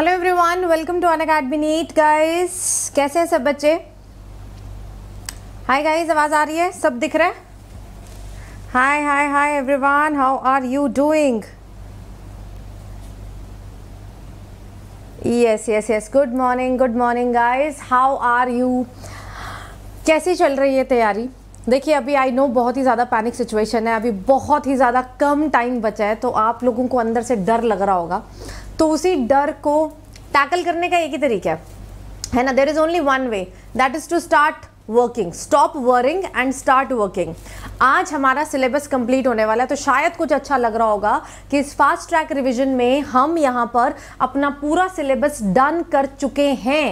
Hello everyone welcome to Unacademy NEET guys कैसे हैं सब बच्चे हाय गाइस आवाज़ आ रही है सब दिख रहा है hi hi hi everyone how are you doing yes yes yes good morning good morning guys how are you कैसी चल रही है तैयारी देखिए अभी आई नो बहुत ही ज़्यादा पैनिक सिचुएशन है अभी बहुत ही ज़्यादा कम टाइम बचा है तो आप लोगों को अंदर से डर लग रहा होगा तो उसी डर को टैकल करने का एक ही तरीका है है ना there is only one way that is to start working stop working and start working आज हमारा सिलेबस कंप्लीट होने वाला है तो शायद कुछ अच्छा लग रहा होगा कि इस फास्ट ट्रैक रिविजन में हम यहाँ पर अपना पूरा सिलेबस डन कर चुके हैं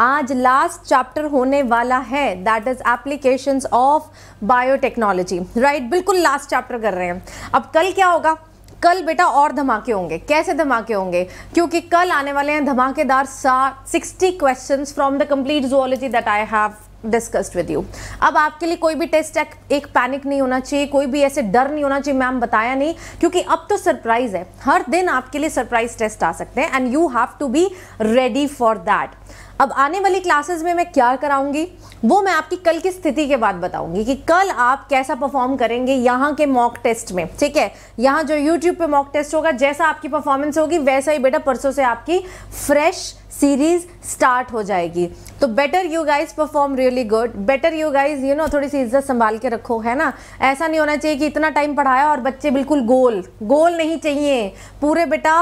आज लास्ट चैप्टर होने वाला है that is application of biotechnology right बिल्कुल लास्ट चैप्टर कर रहे हैं अब कल क्या होगा कल बेटा और धमाके होंगे कैसे धमाके होंगे क्योंकि कल आने वाले हैं धमाकेदार सा sixty question from the complete zoology that I have discussed with you अब आपके लिए कोई भी टेस्ट एक, एक पैनिक नहीं होना चाहिए कोई भी ऐसे डर नहीं होना चाहिए मैम बताया नहीं क्योंकि अब तो सरप्राइज है हर दिन आपके लिए सरप्राइज टेस्ट आ सकते हैं and you have to be ready for that अब आने वाली क्लासेस में मैं क्या कराऊंगी वो मैं आपकी कल की स्थिति के बाद बताऊंगी कि कल आप कैसा परफॉर्म करेंगे यहाँ के मॉक टेस्ट में ठीक है यहाँ जो यूट्यूब पे मॉक टेस्ट होगा जैसा आपकी परफॉर्मेंस होगी वैसा ही बेटा परसों से आपकी फ्रेश सीरीज स्टार्ट हो जाएगी तो better you guys perform really good better you guys you know थोड़ी सी इज्जत संभाल के रखो है ना ऐसा नहीं होना चाहिए कि इतना टाइम पढ़ाया और बच्चे बिल्कुल गोल गोल नहीं चाहिए पूरे बेटा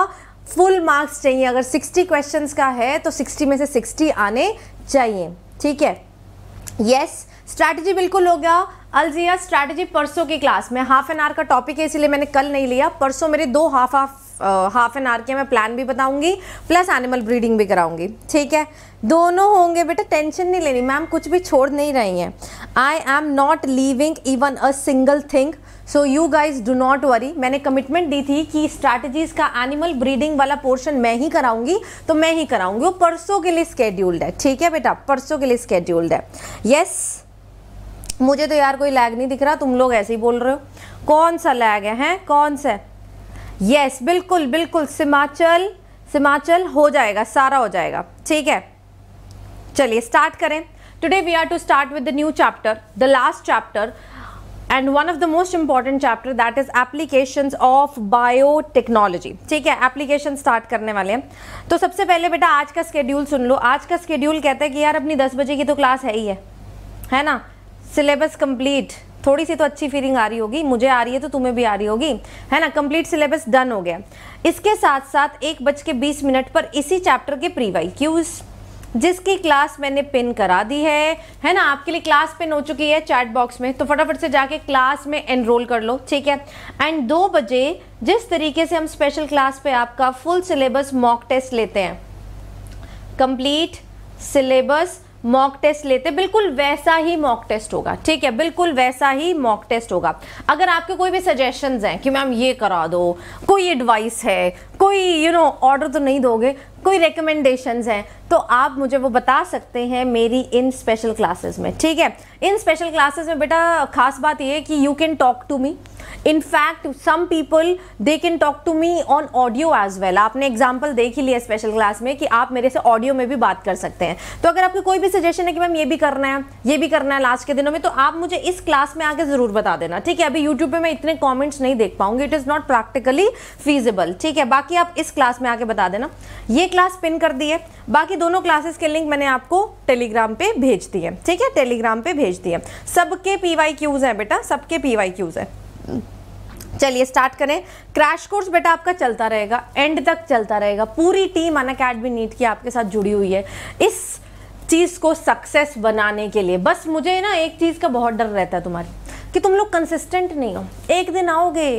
फुल मार्क्स चाहिए अगर 60 क्वेश्चंस का है तो 60 में से 60 आने चाहिए ठीक है यस स्ट्रैटेजी बिल्कुल हो गया अलजिया स्ट्रैटेजी परसों की क्लास में हाफ एन आवर का टॉपिक है इसीलिए मैंने कल नहीं लिया परसों मेरे दो half half half an hour के मैं प्लान भी बताऊंगी प्लस एनिमल ब्रीडिंग भी कराऊंगी ठीक है दोनों होंगे बेटा टेंशन नहीं लेनी मैम कुछ भी छोड़ नहीं रही हैं I am not leaving even a single thing so you guys do not worry मैंने कमिटमेंट दी थी कि स्ट्रैटेजीज का एनिमल ब्रीडिंग वाला पोर्शन मैं ही कराऊंगी तो मैं ही कराऊंगी वो परसों के लिए स्केड्यूल्ड है ठीक है बेटा परसों के लिए स्केड्यूल्ड है यस yes, मुझे तो यार कोई लैग नहीं दिख रहा तुम लोग ऐसे ही बोल रहे हो कौन सा लैग है, है? कौन सा यस yes, बिल्कुल बिल्कुल सिमाचल सिमाचल हो जाएगा सारा हो जाएगा ठीक है चलिए स्टार्ट करें today we are to start with the new chapter the last chapter and one of the most important chapter that is application of biotechnology ठीक है एप्लीकेशन स्टार्ट करने वाले हैं तो सबसे पहले बेटा आज का स्केड्यूल सुन लो आज का स्केड्यूल कहता है कि यार अपनी दस बजे की तो क्लास है ही है है ना सिलेबस कंप्लीट थोड़ी सी तो अच्छी फीलिंग आ रही होगी मुझे आ रही है तो तुम्हें भी आ रही होगी है ना कंप्लीट सिलेबस डन हो गया इसके साथ साथ एक बज के बीस मिनट पर इसी चैप्टर के प्रीवाई क्यूज़ जिसकी क्लास मैंने पिन करा दी है है ना आपके लिए क्लास पिन हो चुकी है चैट बॉक्स में तो फटाफट से जाके क्लास में एनरोल कर लो ठीक है एंड दो बजे जिस तरीके से हम स्पेशल क्लास पे आपका फुल सिलेबस मॉक टेस्ट लेते हैं कंप्लीट सिलेबस मॉक टेस्ट लेते बिल्कुल वैसा ही मॉक टेस्ट होगा ठीक है बिल्कुल वैसा ही मॉक टेस्ट होगा अगर आपके कोई भी सजेशंस हैं कि मैम ये करा दो कोई एडवाइस है कोई यू नो ऑर्डर तो नहीं दोगे कोई रिकमेंडेशंस हैं तो आप मुझे वो बता सकते हैं मेरी इन स्पेशल क्लासेस में ठीक है इन स्पेशल क्लासेस में बेटा खास बात ये है कि you can talk to me in fact some people they can talk to me on audio as well आपने एग्जाम्पल देख ही लिया स्पेशल क्लास में कि आप मेरे से ऑडियो में भी बात कर सकते हैं तो अगर आपको कोई भी सजेशन है कि मैम ये भी करना है ये भी करना है लास्ट के दिनों में तो आप मुझे इस क्लास में आके ज़रूर बता देना ठीक है अभी यूट्यूब पर मैं इतने कॉमेंट्स नहीं देख पाऊंगी it is not practically feasible ठीक है बाकी आप इस क्लास में आके बता देना ये क्लास पिन कर दी है बाकी दोनों क्लासेस के लिंक मैंने आपको टेलीग्राम पे भेज दिए ठीक है टेलीग्राम पे भेज दिए सबके पी वाई क्यूज़ है बेटा सबके पी वाई क्यूज़ है चलिए स्टार्ट करें क्रैश कोर्स बेटा आपका चलता रहेगा एंड तक चलता रहेगा पूरी टीम अन अकेडमी नीट की आपके साथ जुड़ी हुई है इस चीज़ को सक्सेस बनाने के लिए बस मुझे ना एक चीज़ का बहुत डर रहता है तुम्हारी कि तुम लोग कंसिस्टेंट नहीं हो एक दिन आओगे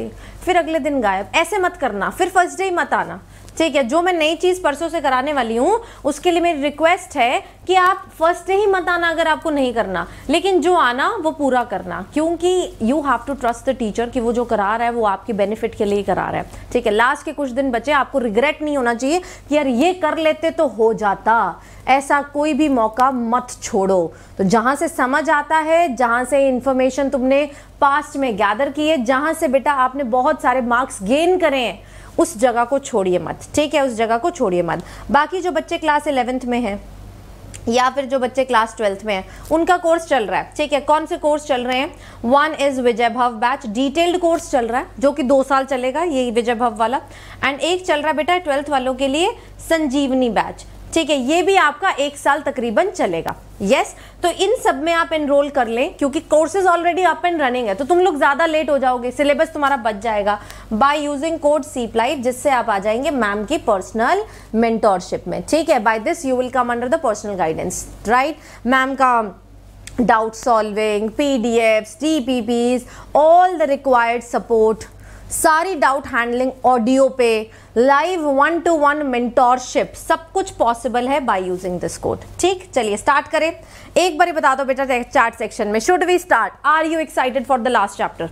फिर अगले दिन गायब ऐसे मत करना फिर फर्स्ट डे ही मत आना ठीक है जो मैं नई चीज़ परसों से कराने वाली हूँ उसके लिए मेरी रिक्वेस्ट है कि आप फर्स्ट डे ही मत आना अगर आपको नहीं करना लेकिन जो आना वो पूरा करना क्योंकि you have to trust the teacher कि वो जो करा रहा है वो आपके बेनिफिट के लिए करा रहा है ठीक है लास्ट के कुछ दिन बचे आपको रिग्रेट नहीं होना चाहिए कि यार ये कर लेते तो हो जाता ऐसा कोई भी मौका मत छोड़ो तो जहां से समझ आता है जहां से इन्फॉर्मेशन तुमने पास्ट में गैदर की है जहां से बेटा आपने बहुत सारे मार्क्स गेन करे हैं उस जगह को छोड़िए मत ठीक है उस जगह को छोड़िए मत बाकी जो बच्चे क्लास इलेवेंथ में हैं या फिर जो बच्चे क्लास ट्वेल्थ में हैं उनका कोर्स चल रहा है ठीक है कौन से कोर्स चल रहे हैं वन इज विजय भव बैच डिटेल्ड कोर्स चल रहा है जो कि दो साल चलेगा ये विजय भव वाला एंड एक चल रहा है बेटा ट्वेल्थ वालों के लिए संजीवनी बैच ठीक है ये भी आपका एक साल तकरीबन चलेगा यस तो इन सब में आप एनरोल कर लें क्योंकि courses already up and running है तो तुम लोग ज़्यादा लेट हो जाओगे सिलेबस तुम्हारा बच जाएगा बाय यूजिंग कोड सी जिससे आप आ जाएंगे मैम की पर्सनल मेंटोरशिप में ठीक है by this you will come under the personal guidance right ma'am का doubt solving P D F D P P all the required support सारी डाउट हैंडलिंग ऑडियो पे live one to one mentorship सब कुछ possible है bye using this code ठीक चलिए start करें एक बार बता दो बेटा चार्ट सेक्शन में should we start are you excited for the last chapter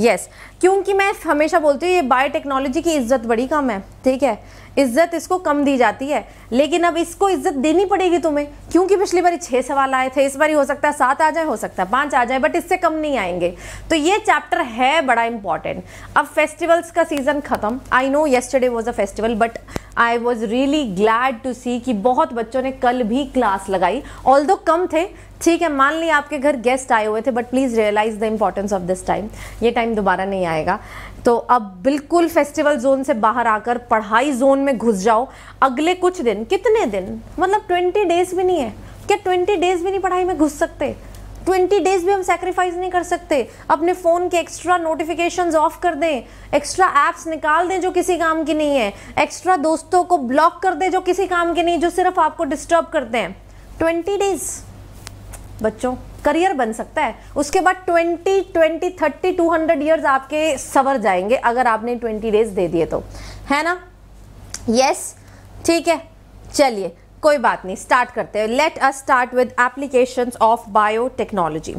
yes क्योंकि मैं हमेशा बोलती हूँ ये बायोटेक्नोलॉजी की इज्जत बड़ी कम है ठीक है इज्जत इसको कम दी जाती है लेकिन अब इसको इज्जत देनी पड़ेगी तुम्हें क्योंकि पिछली बारी छः सवाल आए थे इस बारी हो सकता है सात आ जाए हो सकता है पाँच आ जाए बट इससे कम नहीं आएंगे तो ये चैप्टर है बड़ा इंपॉर्टेंट अब फेस्टिवल्स का सीज़न ख़त्म I know yesterday was a festival but I was really glad to see कि बहुत बच्चों ने कल भी क्लास लगाई ऑल कम थे ठीक है मान ली आपके घर गेस्ट आए हुए थे but please realise the importance of this time ये टाइम दोबारा नहीं आएगा तो अब बिल्कुल फेस्टिवल जोन से बाहर आकर पढ़ाई जोन में घुस जाओ अगले कुछ दिन कितने दिन मतलब ट्वेंटी डेज भी नहीं है क्या ट्वेंटी डेज भी नहीं पढ़ाई में घुस सकते ट्वेंटी डेज भी हम सेक्रीफाइस नहीं कर सकते अपने फ़ोन के एक्स्ट्रा नोटिफिकेशंस ऑफ कर दें एक्स्ट्रा ऐप्स निकाल दें जो किसी काम की नहीं है एक्स्ट्रा दोस्तों को ब्लॉक कर दें जो किसी काम के नहीं जो सिर्फ आपको डिस्टर्ब करते हैं ट्वेंटी डेज़ बच्चों करियर बन सकता है उसके बाद 20, 20, 30, 200 इयर्स आपके सवर जाएंगे अगर आपने 20 डेज दे दिए तो है ना यस yes, ठीक है चलिए कोई बात नहीं स्टार्ट करते हैं let us start with applications of biotechnology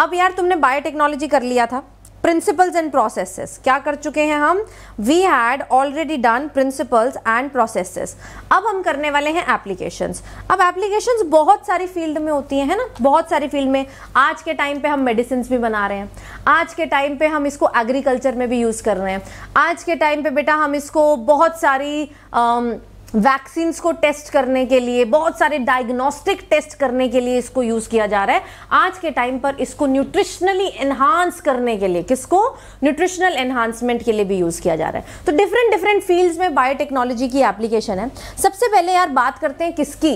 अब यार तुमने बायोटेक्नोलॉजी कर लिया था प्रिंसिपल्स एंड प्रोसेसेस क्या कर चुके हैं हम we had already done principles and processes अब हम करने वाले हैं एप्लीकेशंस अब एप्लीकेशंस बहुत सारी फील्ड में होती हैं है ना बहुत सारी फील्ड में आज के टाइम पे हम मेडिसिन भी बना रहे हैं आज के टाइम पे हम इसको एग्रीकल्चर में भी यूज़ कर रहे हैं आज के टाइम पे बेटा हम इसको बहुत सारी um, वैक्सीन को टेस्ट करने के लिए बहुत सारे डायग्नोस्टिक टेस्ट करने के लिए इसको यूज किया जा रहा है आज के टाइम पर इसको न्यूट्रिशनली एनहांस करने के लिए किसको न्यूट्रिशनल एनहांसमेंट के लिए भी यूज किया जा रहा है तो डिफरेंट डिफरेंट फील्ड्स में बायोटेक्नोलॉजी की एप्लीकेशन है सबसे पहले यार बात करते हैं किसकी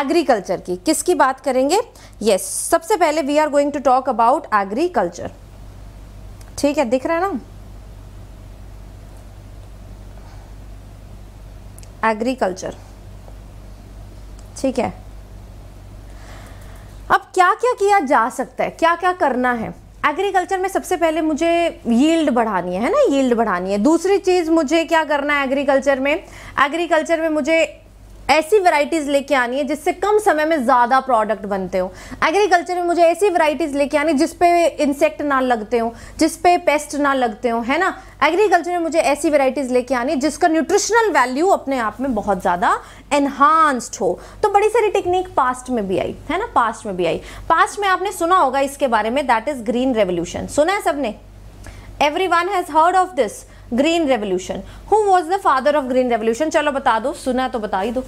एग्रीकल्चर की किसकी बात करेंगे यस सबसे पहले we are going to talk about agriculture ठीक है दिख रहा है ना एग्रीकल्चर ठीक है अब क्या क्या किया जा सकता है क्या क्या करना है एग्रीकल्चर में सबसे पहले मुझे यील्ड बढ़ानी है ना यील्ड बढ़ानी है दूसरी चीज़ मुझे क्या करना है एग्रीकल्चर में एग्रीकल्चर में मुझे ऐसी वैरायटीज़ लेके आनी है जिससे कम समय में ज़्यादा प्रोडक्ट बनते हो एग्रीकल्चर में मुझे ऐसी वैरायटीज़ लेके आनी जिस पे इंसेक्ट ना लगते हो जिस पे पेस्ट ना लगते हो है ना एग्रीकल्चर में मुझे ऐसी वैरायटीज़ लेके आनी जिसका न्यूट्रिशनल वैल्यू अपने आप में बहुत ज़्यादा एनहांस्ड हो तो बड़ी सारी टेक्निक पास्ट में भी आई है ना पास्ट में भी आई पास्ट में आपने सुना होगा इसके बारे में दैट इज़ ग्रीन रेवोल्यूशन सुना है सबने everyone has heard of this green revolution who was the father of green revolution चलो बता दो सुना तो बता ही दो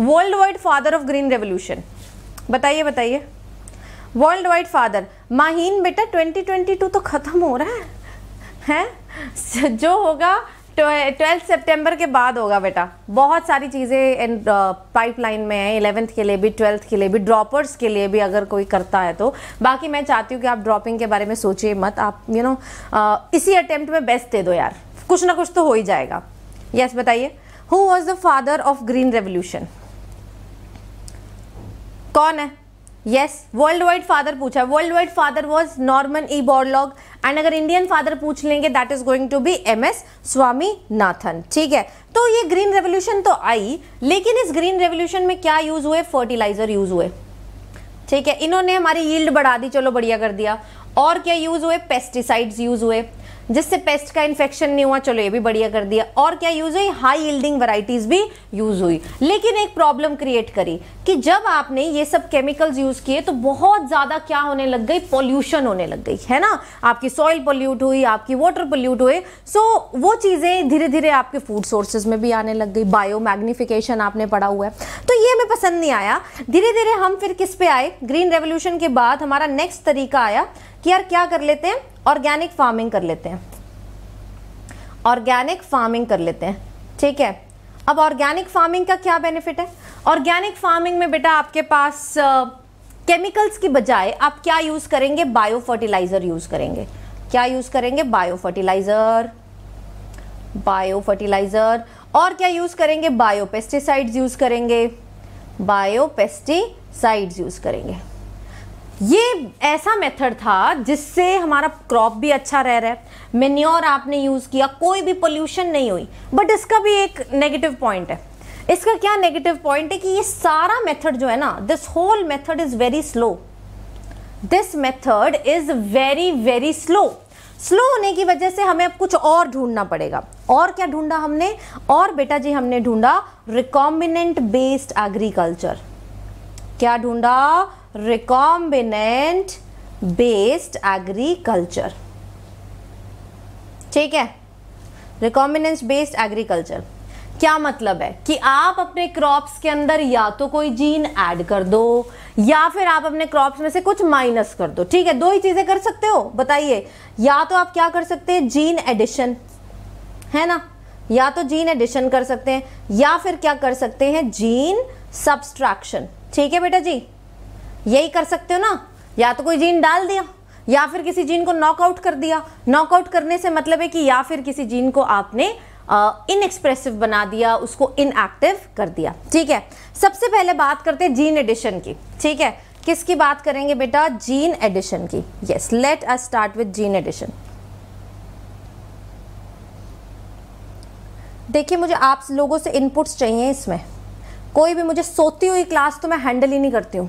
world wide father of green revolution बताइए बताइए वर्ल्ड वाइड फादर माहीन बेटा 2022 तो ख़त्म हो रहा है हैं जो होगा ट्वेल्थ सितंबर के बाद होगा बेटा बहुत सारी चीज़ें पाइपलाइन uh, में है इलेवेंथ के लिए भी ट्वेल्थ के लिए भी ड्रॉपर्स के लिए भी अगर कोई करता है तो बाकी मैं चाहती हूँ कि आप ड्रॉपिंग के बारे में सोचिए मत आप you you know know, uh, इसी अटेम्प्ट में बेस्ट दे दो यार कुछ ना कुछ तो हो ही जाएगा यस yes, बताइए who was the father of green revolution कौन है यस वर्ल्ड वाइड फादर पूछा world wide father was Norman E Borlaug and अगर इंडियन फादर पूछ लेंगे that is going to be M S Swaminathan ठीक है तो ये ग्रीन रेवोल्यूशन तो आई लेकिन इस ग्रीन रेवोल्यूशन में क्या यूज हुए फर्टिलाइजर यूज हुए ठीक है इन्होंने हमारी यील्ड बढ़ा दी चलो बढ़िया कर दिया और क्या यूज हुए पेस्टिसाइड्स यूज हुए जिससे पेस्ट का इन्फेक्शन नहीं हुआ चलो ये भी बढ़िया कर दिया और क्या यूज़ हुई हाई यील्डिंग वराइटीज भी यूज़ हुई लेकिन एक प्रॉब्लम क्रिएट करी कि जब आपने ये सब केमिकल्स यूज़ किए तो बहुत ज़्यादा क्या होने लग गई पॉल्यूशन होने लग गई है ना आपकी सॉइल पोल्यूट हुई आपकी वाटर पोल्यूट हुए सो so, वो चीज़ें धीरे धीरे आपके फूड सोर्सेज में भी आने लग गई बायो मैग्निफिकेशन आपने पढ़ा हुआ है तो ये हमें पसंद नहीं आया धीरे धीरे हम फिर किस पे आए ग्रीन रेवोल्यूशन के बाद हमारा नेक्स्ट तरीका आया कि यार क्या कर लेते हैं ऑर्गेनिक फार्मिंग कर लेते हैं ऑर्गेनिक फार्मिंग कर लेते हैं ठीक है अब ऑर्गेनिक फार्मिंग का क्या बेनिफिट है ऑर्गेनिक फार्मिंग में बेटा आपके पास केमिकल्स की बजाय आप क्या यूज़ करेंगे बायो फर्टिलाइज़र यूज़ करेंगे क्या यूज़ करेंगे बायो फर्टिलाइज़र बायो फर्टिलाइज़र और क्या यूज़ करेंगे बायो पेस्टिसाइड्स यूज़ करेंगे बायो पेस्टिसाइड्स यूज़ करेंगे ये ऐसा मेथड था जिससे हमारा क्रॉप भी अच्छा रह रहा है मेन्योर आपने यूज़ किया कोई भी पोल्यूशन नहीं हुई बट इसका भी एक नेगेटिव पॉइंट है इसका क्या नेगेटिव पॉइंट है कि ये सारा मेथड जो है ना this whole method is very slow this method is very very slow slow होने की वजह से हमें अब कुछ और ढूंढना पड़ेगा और क्या ढूंढा हमने और बेटा जी हमने ढूंढा रिकॉम्बिनेंट बेस्ड एग्रीकल्चर क्या ढूंढा रिकॉम्बिनेंट बेस्ड एग्रीकल्चर ठीक है रिकॉम्बिनेंस बेस्ड एग्रीकल्चर क्या मतलब है कि आप अपने क्रॉप्स के अंदर या तो कोई जीन ऐड कर दो या फिर आप अपने क्रॉप्स में से कुछ माइनस कर दो ठीक है दो ही चीज़ें कर सकते हो बताइए या तो आप क्या कर सकते हैं जीन एडिशन है ना या तो जीन एडिशन कर सकते हैं या फिर क्या कर सकते हैं जीन सब्सट्रैक्शन ठीक है बेटा जी यही कर सकते हो ना या तो कोई जीन डाल दिया या फिर किसी जीन को नॉकआउट कर दिया नॉकआउट करने से मतलब है कि या फिर किसी जीन को आपने इनएक्सप्रेसिव uh, बना दिया उसको इनएक्टिव कर दिया ठीक है सबसे पहले बात करते हैं जीन एडिशन की ठीक है किसकी बात करेंगे बेटा जीन एडिशन की yes let us start with gene addition देखिए मुझे आप लोगों से इनपुट्स चाहिए इसमें कोई भी मुझे सोती हुई क्लास तो मैं हैंडल ही नहीं करती हूँ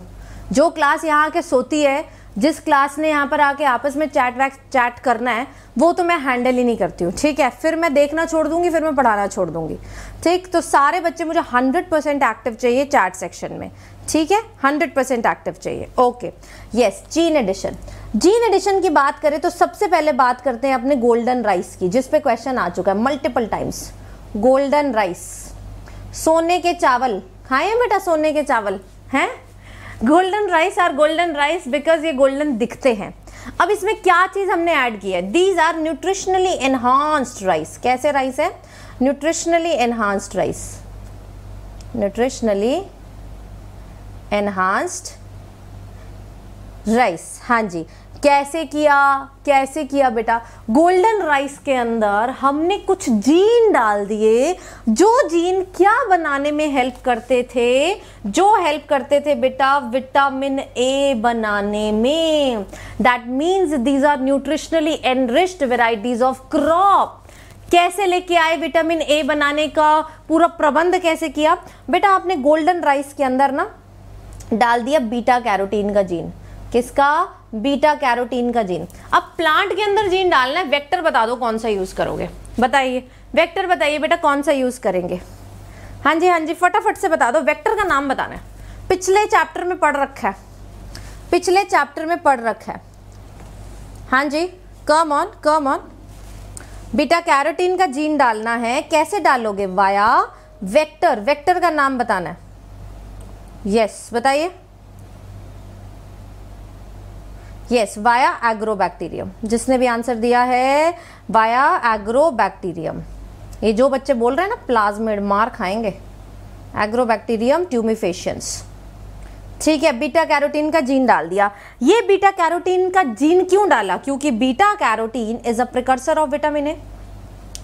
जो क्लास यहाँ आके सोती है जिस क्लास ने यहाँ पर आके आपस में चैट वैक चैट करना है वो तो मैं हैंडल ही नहीं करती हूँ ठीक है फिर मैं देखना छोड़ दूंगी फिर मैं पढ़ाना छोड़ दूंगी ठीक तो सारे बच्चे मुझे हंड्रेड परसेंट एक्टिव चाहिए चैट सेक्शन में ठीक है हंड्रेड परसेंट एक्टिव चाहिए okay yes gene addition gene addition की बात करें तो सबसे पहले बात करते हैं अपने गोल्डन राइस की जिसपे क्वेश्चन आ चुका है मल्टीपल टाइम्स गोल्डन राइस सोने के चावल खाए बेटा सोने के चावल हैं golden rice are golden rice because ये गोल्डन दिखते हैं अब इसमें क्या चीज़ हमने ऐड की है these are nutritionally enhanced rice कैसे राइस है nutritionally enhanced rice nutritionally enhanced rice हाँ जी कैसे किया कैसे किया बेटा गोल्डन राइस के अंदर हमने कुछ जीन डाल दिए जो जीन क्या बनाने में हेल्प करते थे जो हेल्प करते थे बेटा विटामिन ए बनाने में that means these are nutritionally enriched varieties of crop कैसे लेके आए विटामिन ए बनाने का पूरा प्रबंध कैसे किया बेटा आपने गोल्डन राइस के अंदर ना डाल दिया बीटा कैरोटीन का जीन किसका बीटा कैरोटीन का जीन अब प्लांट के अंदर जीन डालना है वेक्टर बता दो कौन सा यूज़ करोगे बताइए वेक्टर बताइए बेटा कौन सा यूज़ करेंगे हाँ जी हाँ जी फटाफट से बता दो वेक्टर का नाम बताना है पिछले चैप्टर में पढ़ रखा है पिछले चैप्टर में पढ़ रखा है हाँ जी come on come on beta carotene का जीन डालना है कैसे डालोगे वाया वेक्टर वेक्टर का नाम बताना है यस yes, बताइए यस वाया एग्रोबैक्टीरियम जिसने भी आंसर दिया है वाया एग्रोबैक्टीरियम ये जो बच्चे बोल रहे हैं ना प्लाज्मिड मार खाएंगे एग्रोबैक्टीरियम ट्यूमिफेशंस ठीक है बीटा कैरोटीन का जीन डाल दिया ये बीटा कैरोटीन का जीन क्यों डाला क्योंकि beta carotene is a precursor of vitamin A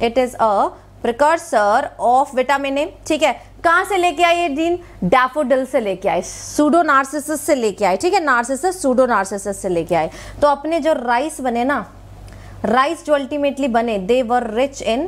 it is a precursor of vitamin A ठीक है कहाँ से लेके आए ये जीन डैफोडिल से लेके आए सूडो नार्सिसस से लेके आए ठीक है नार्सिसस सूडो नार्सिसस से लेके आए तो अपने जो राइस बने ना राइस जो अल्टीमेटली बने दे were rich in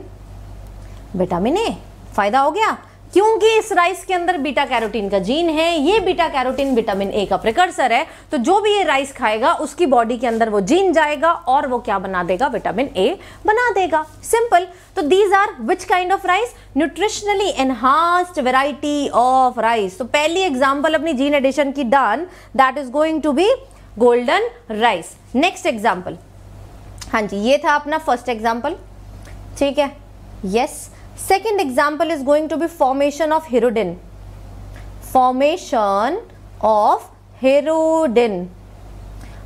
vitamin A फायदा हो गया क्योंकि इस राइस के अंदर बीटा कैरोटीन का जीन है ये बीटा कैरोटीन विटामिन ए का प्रिकर्सर है तो जो भी ये राइस खाएगा उसकी बॉडी के अंदर वो जीन जाएगा और वो क्या बना देगा विटामिन ए बना देगा सिंपल तो these are which kind of rice nutritionally enhanced variety of rice तो पहली एग्जाम्पल अपनी जीन एडिशन की done that is going to be golden rice next example हाँ जी ये था अपना फर्स्ट एग्जाम्पल ठीक है yes yes. Second example is going to be formation of hirudin formation of hirudin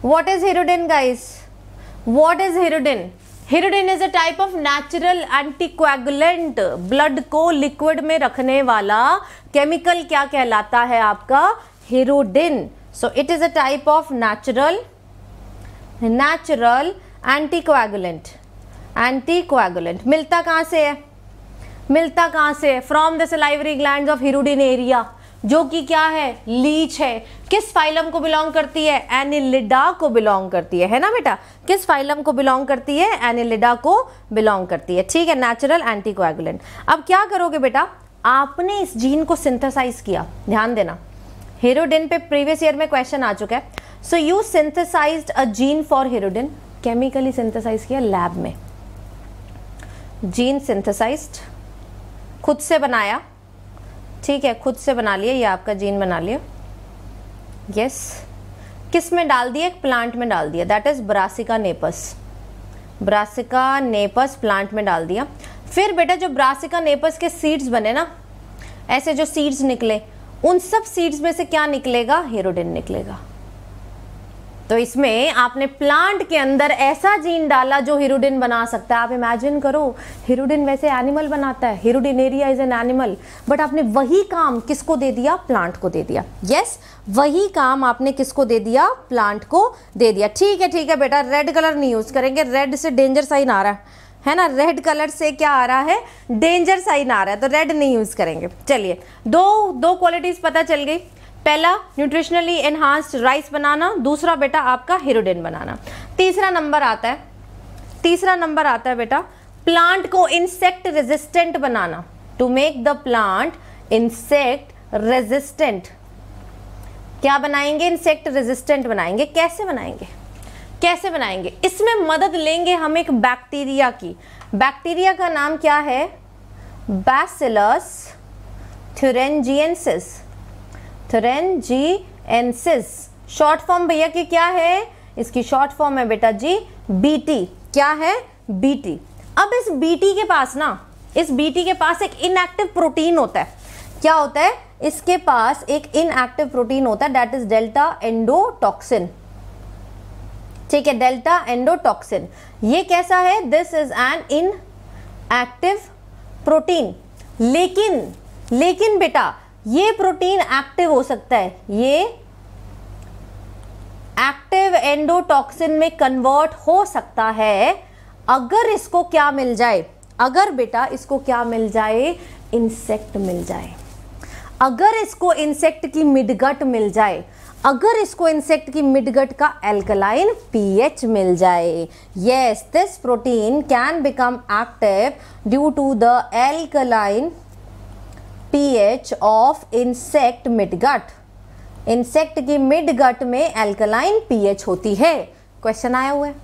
what is hirudin guys what is hirudin hirudin is a type of natural anticoagulant blood को liquid में रखने वाला chemical क्या कहलाता है आपका hirudin so it is a type of natural natural anticoagulant anticoagulant मिलता कहाँ से है मिलता कहाँ से from the salivary gland of Hirudinaria जो कि क्या है लीच है किस फाइलम को बिलोंग करती है एनिलिडा को बिलोंग करती है है ना बेटा किस फाइलम को बिलोंग करती है एनिलिडा को बिलोंग करती है ठीक है नेचुरल एंटीकोएगुलेंट अब क्या करोगे बेटा आपने इस जीन को सिंथेसाइज किया ध्यान देना हीरोडिन पे प्रीवियस ईयर में क्वेश्चन आ चुका है so you synthesise a gene for hirudin chemically synthesise किया लैब में जीन सिंथेसाइज्ड खुद से बनाया ठीक है खुद से बना लिया ये आपका जीन बना लिया यस किस में डाल दिया एक प्लांट में डाल दिया that is Brassica napus Brassica napus plant में डाल दिया फिर बेटा जो ब्रासिका नेपस के सीड्स बने ना ऐसे जो सीड्स निकले उन सब सीड्स में से क्या निकलेगा हेरोडिन निकलेगा तो इसमें आपने प्लांट के अंदर ऐसा जीन डाला जो हिरोडिन बना सकता है आप इमेजिन करो हिरोडिन वैसे एनिमल बनाता है Hirudinaria is an animal but आपने वही काम किसको दे दिया प्लांट को दे दिया यस yes, वही काम आपने किसको दे दिया प्लांट को दे दिया ठीक है ठीक है बेटा रेड कलर नहीं यूज़ करेंगे रेड से डेंजर साइन आ रहा है है ना रेड कलर से क्या आ रहा है डेंजर साइन आ रहा है तो रेड नहीं यूज़ करेंगे चलिए दो दो क्वालिटीज़ पता चल गई पहला न्यूट्रिशनली एनहांस्ड राइस बनाना दूसरा बेटा आपका हेरोडेन बनाना तीसरा नंबर आता है तीसरा नंबर आता है बेटा प्लांट को इंसेक्ट रेजिस्टेंट बनाना to make the plant insect resistant क्या बनाएंगे इंसेक्ट रेजिस्टेंट बनाएंगे कैसे बनाएंगे कैसे बनाएंगे इसमें मदद लेंगे हम एक बैक्टीरिया की बैक्टीरिया का नाम क्या है Bacillus thuringiensis thuringiensis short form भैया की क्या है इसकी शॉर्ट फॉर्म है बेटा जी बीटी क्या है बीटी अब इस बीटी के पास ना इस बीटी के पास एक इनएक्टिव प्रोटीन होता है क्या होता है इसके पास एक इनएक्टिव प्रोटीन होता है डेट इज डेल्टा एंडोटॉक्सिन ठीक है डेल्टा एंडोटॉक्सिन ये कैसा है this is an inactive protein लेकिन लेकिन बेटा ये प्रोटीन एक्टिव हो सकता है ये एक्टिव एंडोटॉक्सिन में कन्वर्ट हो सकता है अगर इसको क्या मिल जाए अगर बेटा इसको क्या मिल जाए इंसेक्ट मिल जाए अगर इसको इंसेक्ट की मिडगट मिल जाए अगर इसको इंसेक्ट की मिडगट का एल्कलाइन पीएच मिल जाए yes this protein can become active due to the alkaline pH of insect midgut insect की मिडगट में एल्कलाइन पीएच होती है क्वेश्चन आया हुआ है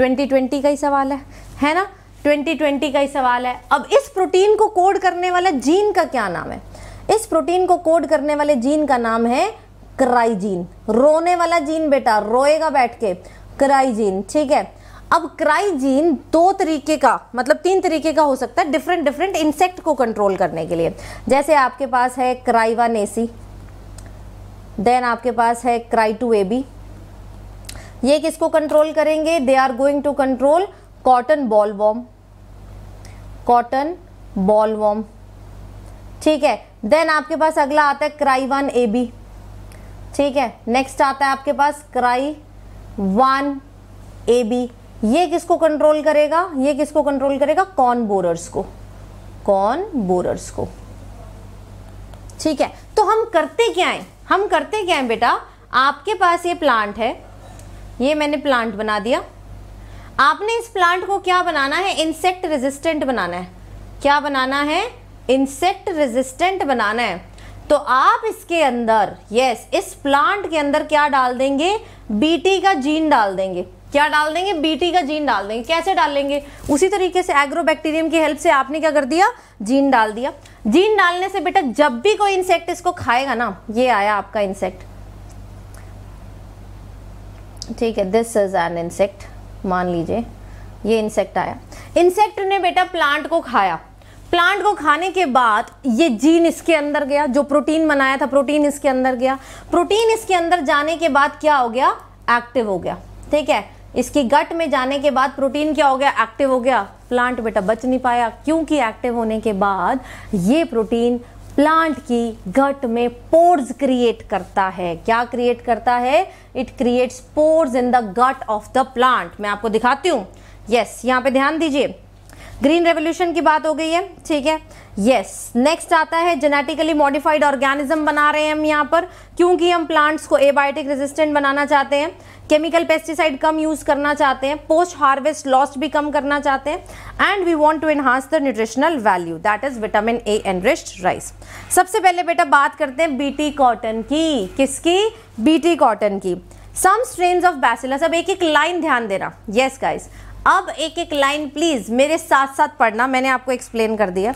2020 का ही सवाल है है ना 2020 का ही सवाल है अब इस प्रोटीन को कोड करने वाला जीन का क्या नाम है इस प्रोटीन को कोड करने वाले जीन का नाम है क्राइजीन रोने वाला जीन बेटा रोएगा बैठ के क्राइजीन ठीक है अब क्राइजीन दो तरीके का मतलब तीन तरीके का हो सकता है डिफरेंट डिफरेंट इंसेक्ट को कंट्रोल करने के लिए जैसे आपके पास है क्राइवा नेसी देन आपके पास है क्राइटू एबी ये किसको कंट्रोल करेंगे they are going to control cotton ball bollworm cotton ball bollworm ठीक है देन आपके पास अगला आता है क्राई वन ए बी ठीक है नेक्स्ट आता है आपके पास क्राई वन ए बी ये किसको कंट्रोल करेगा ये किसको कंट्रोल करेगा कॉर्न बोरर्स को कॉर्न बोरर्स को ठीक है तो हम करते क्या हैं हम करते क्या हैं बेटा आपके पास ये प्लांट है ये मैंने प्लांट बना दिया आपने इस प्लांट को क्या बनाना है इंसेक्ट रेजिस्टेंट बनाना है क्या बनाना है इंसेक्ट रेजिस्टेंट बनाना है तो आप इसके अंदर यस इस प्लांट के अंदर क्या डाल देंगे बीटी का जीन डाल देंगे क्या डाल देंगे बीटी का जीन डाल देंगे कैसे डाल लेंगे उसी तरीके से एग्रोबैक्टीरियम की हेल्प से आपने क्या कर दिया जीन डाल दिया जीन डालने से बेटा जब भी कोई इंसेक्ट इसको खाएगा ना ये आया आपका इंसेक्ट ठीक है दिस इज एन इंसेक्ट मान लीजिए ये इंसेक्ट आया इंसेक्ट ने बेटा प्लांट को खाया प्लांट को खाने के बाद ये जीन इसके अंदर गया जो प्रोटीन बनाया था प्रोटीन इसके अंदर गया प्रोटीन इसके अंदर जाने के बाद क्या हो गया एक्टिव हो गया ठीक है इसकी गट में जाने के बाद प्रोटीन क्या हो गया एक्टिव हो गया प्लांट बेटा बच नहीं पाया क्योंकि एक्टिव होने के बाद ये प्रोटीन प्लांट की गट में पोर्स क्रिएट करता है क्या क्रिएट करता है it creates pores in the gut of the plant मैं आपको दिखाती हूँ यस yes, यहाँ पे ध्यान दीजिए ग्रीन रेवोल्यूशन की बात हो गई है ठीक है यस नेक्स्ट आता है जेनेटिकली मॉडिफाइड ऑर्गेनिज्म बना रहे हैं हम यहाँ पर क्योंकि हम प्लांट्स को एबायोटिक रेजिस्टेंट बनाना चाहते हैं केमिकल पेस्टिसाइड कम यूज़ करना चाहते हैं पोस्ट हार्वेस्ट लॉस्ट भी कम करना चाहते हैं and we want to enhance the nutritional value that is vitamin A enriched rice सबसे पहले बेटा बात करते हैं बीटी कॉटन की किसकी बीटी कॉटन की सम स्ट्रेन ऑफ बैसिलस अब एक एक लाइन ध्यान देना यस गाइस अब एक एक लाइन प्लीज़ मेरे साथ साथ पढ़ना मैंने आपको एक्सप्लेन कर दिया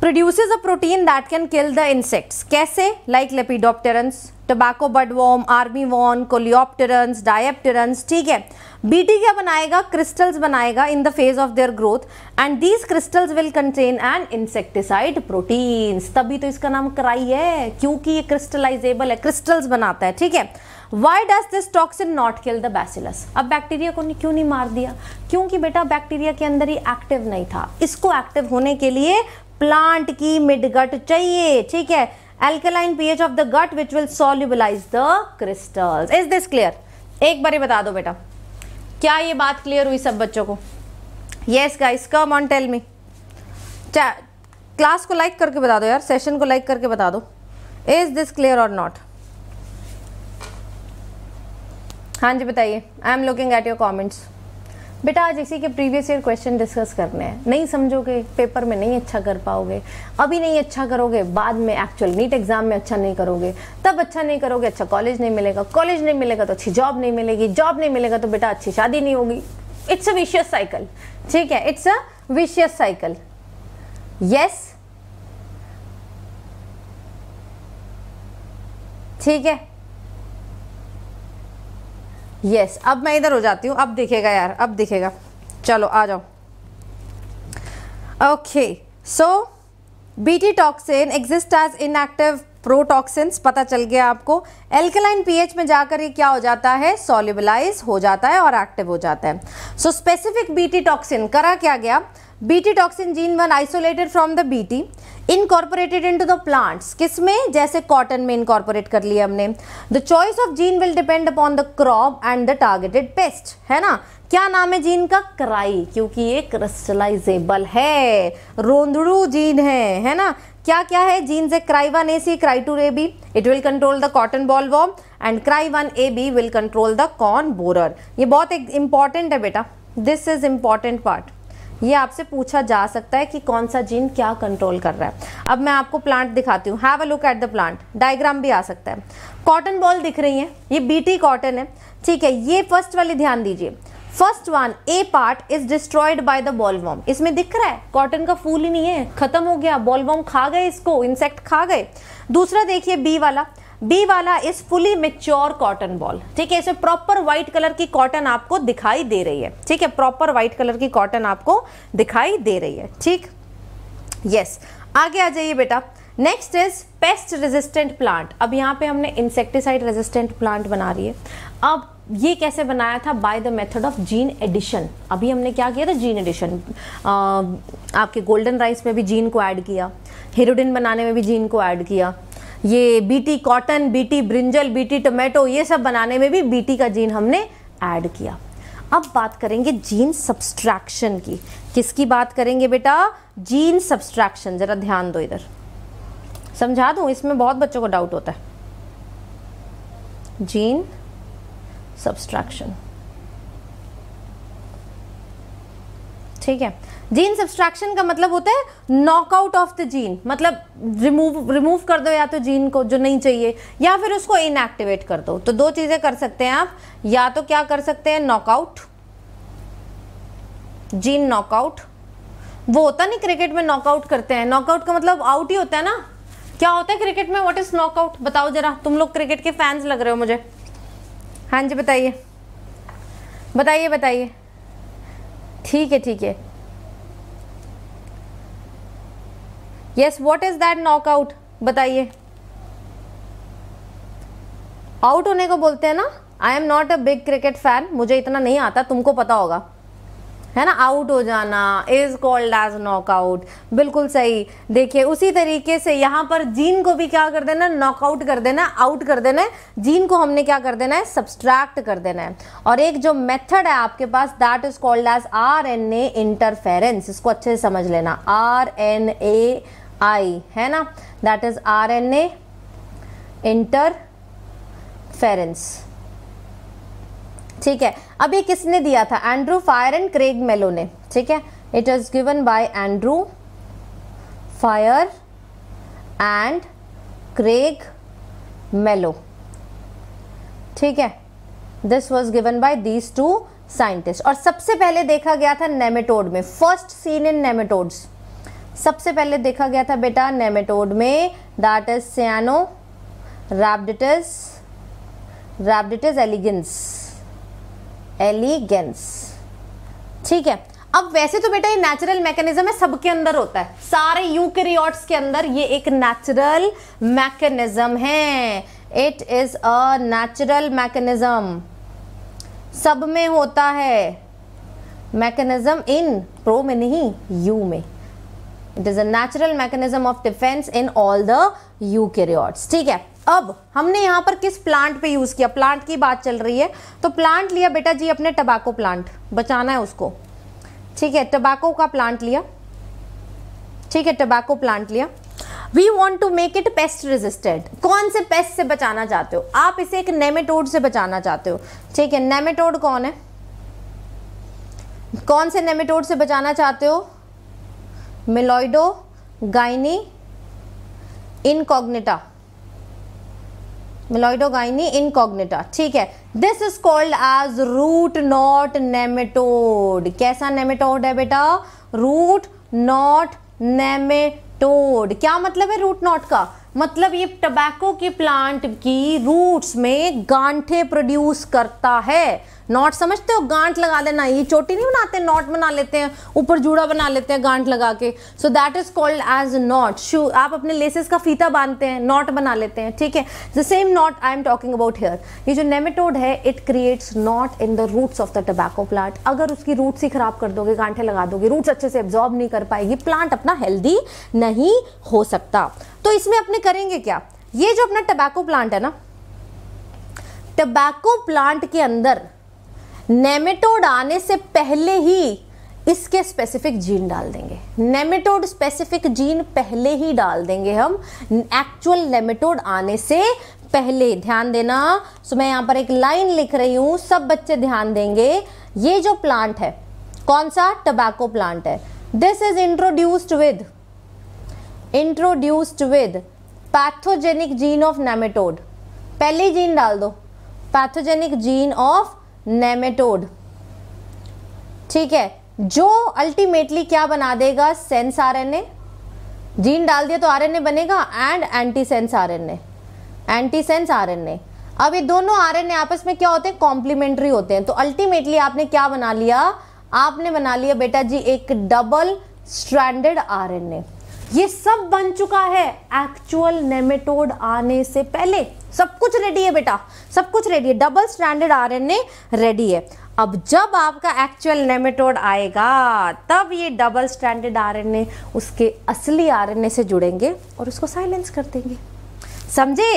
produces a protein that can kill the insects कैसे like lepidopterans tobacco budworm armyworm coleopterans dipterans ठीक है बीटी क्या बनाएगा क्रिस्टल्स बनाएगा in the phase of their growth and these crystals will contain an insecticide proteins तभी तो इसका नाम कराई है क्योंकि ये क्रिस्टलाइजेबल है क्रिस्टल्स बनाता है ठीक है why does this toxin not kill the bacillus अब बैक्टीरिया को क्यों नहीं मार दिया क्योंकि बेटा बैक्टीरिया के अंदर ही एक्टिव नहीं था इसको एक्टिव होने के लिए प्लांट की मिडगट चाहिए ठीक है alkaline pH of the gut which will solubilise the crystals is this clear एक बार बता दो बेटा क्या ये बात क्लियर हुई सब बच्चों को yes guys come on tell me class को लाइक करके बता दो यार सेशन को लाइक करके बता दो इज दिस क्लियर और नॉट हाँ जी बताइए I am looking at your comments बेटा आज इसी के प्रीवियस ईयर क्वेश्चन डिस्कस करने हैं नहीं समझोगे पेपर में नहीं अच्छा कर पाओगे अभी नहीं अच्छा करोगे बाद में एक्चुअल नीट एग्जाम में अच्छा नहीं करोगे तब अच्छा नहीं करोगे अच्छा कॉलेज नहीं मिलेगा कॉलेज नहीं मिलेगा तो अच्छी जॉब नहीं मिलेगी जॉब नहीं मिलेगा तो बेटा अच्छी शादी नहीं होगी इट्स अ विशियस साइकिल ठीक है it's a vicious cycle yes ठीक है यस अब मैं इधर हो जाती हूँ अब दिखेगा यार अब दिखेगा चलो आ जाओ okay so BT toxin exist as inactive protoxin पता चल गया आपको एल्कलाइन पीएच में जाकर ये क्या हो जाता है सोलिबलाइज हो जाता है और एक्टिव हो जाता है सो स्पेसिफिक बीटी टॉक्सिन करा क्या गया B T toxin gene one isolated from the BT incorporated to the plants किस में जैसे कॉटन में इनकॉर्पोरेट कर लिया हमने the choice of gene will depend upon the crop and the targeted pest है ना क्या नाम है जीन का क्राई क्योंकि ये क्रिस्टलाइजेबल है रोंदड़ू जीन है है ना क्या क्या है जीन से cry one A C cry two A B it will control the cotton ball worm and cry one A B will control the corn borer ये बहुत एक इम्पॉर्टेंट है बेटा दिस इज इम्पॉर्टेंट पार्ट ये आपसे पूछा जा सकता है कि कौन सा जीन क्या कंट्रोल कर रहा है अब मैं आपको प्लांट दिखाती हूँ have a look at the plant diagram भी आ सकता है कॉटन बॉल दिख रही है ये बीटी कॉटन है ठीक है ये फर्स्ट वाली ध्यान दीजिए first one A part is destroyed by the bollworm इसमें दिख रहा है कॉटन का फूल ही नहीं है खत्म हो गया बॉलवॉम खा गए इसको इंसेक्ट खा गए दूसरा देखिए बी वाला बी वाला is fully mature cotton boll ठीक है इसे प्रॉपर व्हाइट कलर की कॉटन आपको दिखाई दे रही है ठीक है प्रॉपर व्हाइट कलर की कॉटन आपको दिखाई दे रही है ठीक यस yes. आगे आ जाइए बेटा next is pest resistant plant अब यहाँ पे हमने इंसेक्टिसाइड रेजिस्टेंट प्लांट बना रही है अब ये कैसे बनाया था by the method of gene addition अभी हमने क्या किया था जीन एडिशन आपके गोल्डन राइस में भी जीन को ऐड किया हिरोडिन बनाने में भी जीन को ऐड किया ये BT cotton BT brinjal BT tomato ये सब बनाने में भी बीटी का जीन हमने ऐड किया अब बात करेंगे जीन सब्सट्रैक्शन की किसकी बात करेंगे बेटा जीन सब्सट्रैक्शन ज़रा ध्यान दो इधर समझा दू इसमें बहुत बच्चों को डाउट होता है जीन सब्सट्रैक्शन ठीक है जीन सब्सट्रैक्शन का मतलब होता है नॉकआउट ऑफ द जीन मतलब रिमूव रिमूव कर दो या तो जीन को जो नहीं चाहिए या फिर उसको इनएक्टिवेट कर दो तो दो चीज़ें कर सकते हैं आप या तो क्या कर सकते हैं नॉकआउट जीन नॉकआउट वो होता नहीं क्रिकेट में नॉकआउट करते हैं नॉकआउट का मतलब आउट ही होता है ना क्या होता है क्रिकेट में वॉट इज नॉकआउट बताओ जरा तुम लोग क्रिकेट के फैंस लग रहे हो मुझे हाँ जी बताइए बताइए बताइए ठीक है ठीक है yes what is that knockout बताइए आउट होने को बोलते हैं ना I am not a big cricket fan मुझे इतना नहीं आता तुमको पता होगा है ना आउट हो जाना इज कॉल्ड एज नॉकआउट बिल्कुल सही देखिए उसी तरीके से यहाँ पर जीन को भी क्या कर देना नॉकआउट कर देना आउट कर देना है जीन को हमने क्या कर देना है सब्सट्रैक्ट कर देना है और एक जो मेथड है आपके पास that is called as R N A interference इसको अच्छे से समझ लेना आर एन ए आई है ना that is R N A interference ठीक है अब ये किसने दिया था एंड्रू फायर एंड क्रेग मेलो ने ठीक है it is given by Andrew Fire and Craig Mello ठीक है this was given by these two scientist और सबसे पहले देखा गया था नेमेटोड में फर्स्ट सीन इन नेमेटोड्स सबसे पहले देखा गया था बेटा नेमेटोड में दाटस सियानो रैबडिटस रैबडिटस एलिगेंस एलिगेंस ठीक है अब वैसे तो बेटा ये नेचुरल मैकेनिज्म है सबके अंदर होता है सारे यूकेरियोट्स के अंदर ये एक नेचुरल मैकेनिज्म है it is a natural mechanism सब में होता है मैकेनिज्म इन प्रो में नहीं यू में it is a natural mechanism of defence in all the eukaryotes ठीक है अब हमने यहाँ पर किस प्लांट पे यूज किया प्लांट की बात चल रही है तो प्लांट लिया बेटा जी अपने टबाको प्लांट बचाना है उसको ठीक है टबाको का प्लांट लिया ठीक है टबाको प्लांट लिया we want to make it pest resistant कौन से पेस्ट से बचाना चाहते हो आप इसे एक नेमेटोड से बचाना चाहते हो ठीक है नेमेटोड कौन है कौन से नेमेटोड से बचाना चाहते हो Meloidogyne incognita gyne incognita ठीक है this is called as root knot nematode कैसा नेमेटोड है बेटा रूट नॉट नेमेटोड क्या मतलब है रूट नॉट का मतलब ये टबैको की प्लांट की रूट्स में गांठे प्रोड्यूस करता है नॉट समझते हो गांठ लगा देना ये चोटी नहीं बनाते नॉट बना लेते हैं ऊपर जूड़ा बना लेते हैं गांठ लगा के so that is called as knot shoe आप अपने लेसेस का फीता बांधते हैं नॉट बना लेते हैं ठीक है the same knot I am talking about here ये जो नेमेटोड है it creates knot in the roots of the tobacco plant अगर उसकी रूट्स ही खराब कर दोगे गांठे लगा दोगे रूट्स अच्छे से एब्जॉर्ब नहीं कर पाएगी प्लांट अपना हेल्दी नहीं हो सकता तो इसमें अपने करेंगे क्या ये जो अपना टबैको प्लांट है ना टबैको प्लांट के अंदर नेमेटोड आने से पहले ही इसके स्पेसिफिक जीन डाल देंगे नेमेटोड स्पेसिफिक जीन पहले ही डाल देंगे हम एक्चुअल नेमेटोड आने से पहले ध्यान देना सो मैं यहां पर एक लाइन लिख रही हूं सब बच्चे ध्यान देंगे ये जो प्लांट है कौन सा टबैको प्लांट है this is introduced with introduced with pathogenic gene of nematode पहले जीन डाल दो पैथोजेनिक जीन ऑफ नेमेटोड ठीक है जो अल्टीमेटली क्या बना देगा सेंस आरएनए जीन डाल दिया तो आरएनए बनेगा and antisense RNA antisense RNA अब ये दोनों आरएनए आपस में क्या होते हैं कॉम्प्लीमेंट्री होते हैं तो अल्टीमेटली आपने क्या बना लिया आपने बना लिया बेटा जी एक डबल स्ट्रैंडेड आरएनए ये सब बन चुका है एक्चुअल नेमेटोड आने से पहले सब कुछ रेडी है बेटा सब कुछ रेडी है डबल स्टैंडर्ड आरएनए रेडी है अब जब आपका एक्चुअल नेमेटोड आएगा तब ये डबल स्टैंडर्ड आरएनए उसके असली आरएनए से जुड़ेंगे और उसको साइलेंस कर देंगे समझे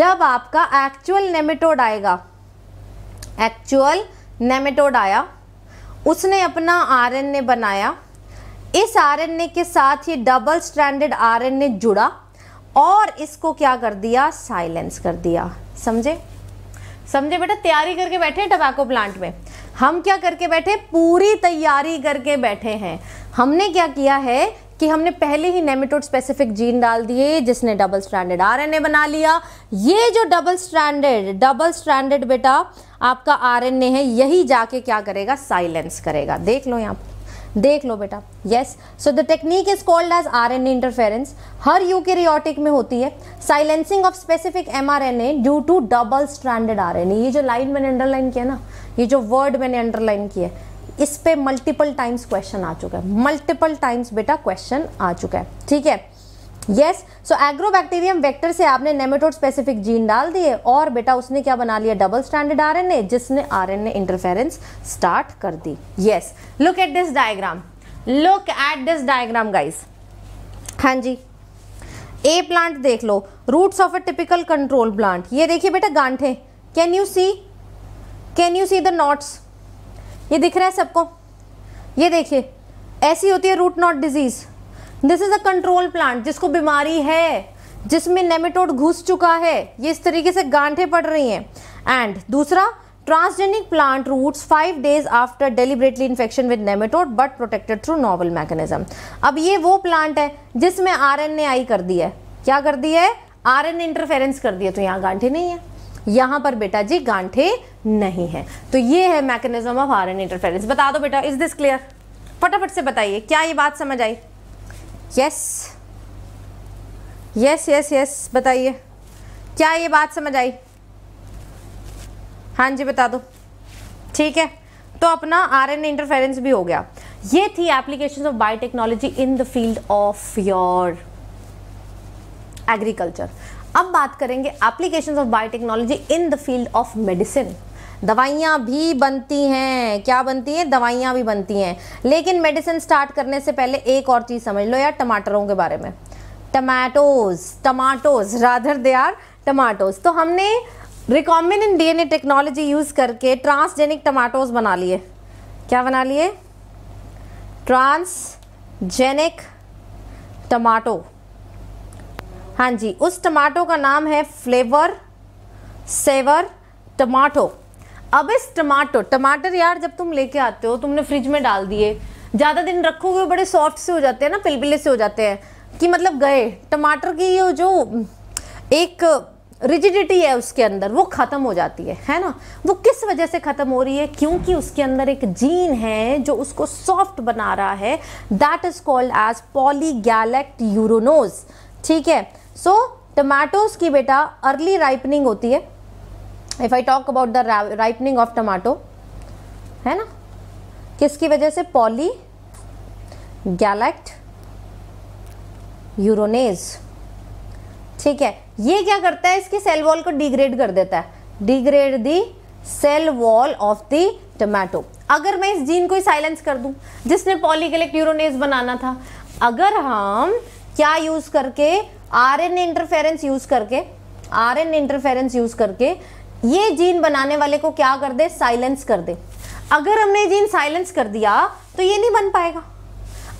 जब आपका एक्चुअल नेमेटोड आएगा एक्चुअल नेमेटोड आया उसने अपना आरएनए बनाया इस आरएनए के साथ ये डबल स्टैंडर्ड आरएनए जुड़ा और इसको क्या कर दिया साइलेंस कर दिया समझे समझे बेटा तैयारी करके बैठे हैं टबैको प्लांट में हम क्या करके बैठे पूरी तैयारी करके बैठे हैं हमने क्या किया है कि हमने पहले ही नेमेटोड स्पेसिफिक जीन डाल दिए जिसने डबल स्ट्रैंडेड आरएनए बना लिया ये जो डबल स्ट्रैंडेड डबल स्ट्रैंडेड बेटा आपका आरएनए है यही जाके क्या करेगा साइलेंस करेगा देख लो यहाँ पर देख लो बेटा yes so the technique is called as R N interference हर यूकेरियोटिक में होती है silencing of specific M R N A due to double stranded R N A ये जो लाइन मैंने अंडरलाइन किया ना ये जो वर्ड मैंने अंडरलाइन किया है इस पे मल्टीपल टाइम्स क्वेश्चन आ चुका है मल्टीपल टाइम्स बेटा क्वेश्चन आ चुका है ठीक है यस सो एग्रोबैक्टीरियम वेक्टर से आपने नेमेटोड स्पेसिफिक जीन डाल दिए और बेटा उसने क्या बना लिया डबल स्टैंडर्ड आरएनए जिसने आरएनए इंटरफेरेंस स्टार्ट कर दी yes look at this diagram look at this diagram guys हाँ जी ए प्लांट देख लो roots of a typical control plant ये देखिए बेटा गांठे can you see can you see the knots ये दिख रहा है सबको ये देखिए ऐसी होती है root knot disease this is a control plant जिसको बीमारी है जिसमें नेमेटोड घुस चुका है ये इस तरीके से गांठे पड़ रही हैं एंड दूसरा transgenic plant roots five days after deliberately infection with nematode but protected through novel mechanism अब ये वो प्लांट है जिसमें आर एन आई कर दी है क्या कर दी है आर एन इंटरफेरेंस कर दिया तो यहाँ गांठे नहीं है यहाँ पर बेटा जी गांठे नहीं है तो ये है mechanism of R N interference बता दो बेटा इज दिस क्लियर फटाफट से बताइए क्या ये बात समझ आई यस यस यस यस बताइए क्या ये बात समझ आई हाँ जी बता दो ठीक है तो अपना आर एन इंटरफेरेंस भी हो गया ये थी application of biotechnology in the field of your agriculture अब बात करेंगे application of biotechnology in the field of medicine दवाइयाँ भी बनती हैं क्या बनती हैं दवाइयाँ भी बनती हैं लेकिन मेडिसिन स्टार्ट करने से पहले एक और चीज़ समझ लो यार टमाटरों के बारे में tomatoes tomatoes rather they are tomatoes तो हमने रिकॉम्बिनेंट डीएनए टेक्नोलॉजी यूज़ करके ट्रांसजेनिक टमाटोज बना लिए क्या बना लिए ट्रांसजेनिक टमाटो हाँ जी उस टमाटो का नाम है फ्लेवर सेवर टमाटो अब इस टमाटर टमाटर यार जब तुम लेके आते हो तुमने फ्रिज में डाल दिए ज़्यादा दिन रखोगे बड़े सॉफ्ट से हो जाते हैं ना पिलपिले से हो जाते हैं कि मतलब गए टमाटर की ये जो एक रिजिडिटी है उसके अंदर वो ख़त्म हो जाती है है ना वो किस वजह से ख़त्म हो रही है क्योंकि उसके अंदर एक जीन है जो उसको सॉफ्ट बना रहा है that is called as polygalacturonase ठीक है सो so, टमाटोज की बेटा अर्ली राइपनिंग होती है if I talk about the ripening of tomato है ना किसकी वजह से पॉली गैलेक्ट यूरोनेज ठीक है ये क्या करता है इसकी सेल वॉल को डिग्रेड कर देता है degrade the cell wall of the tomato अगर मैं इस जीन को ही साइलेंस कर दूं जिसने पॉलीगेलेक्ट यूरोनेज बनाना था अगर हम क्या यूज़ करके आरएनए इंटरफेरेंस यूज़ करके आरएनए इंटरफेरेंस यूज़ करके ये जीन बनाने वाले को क्या कर दे साइलेंस कर दे अगर हमने जीन साइलेंस कर दिया तो ये नहीं बन पाएगा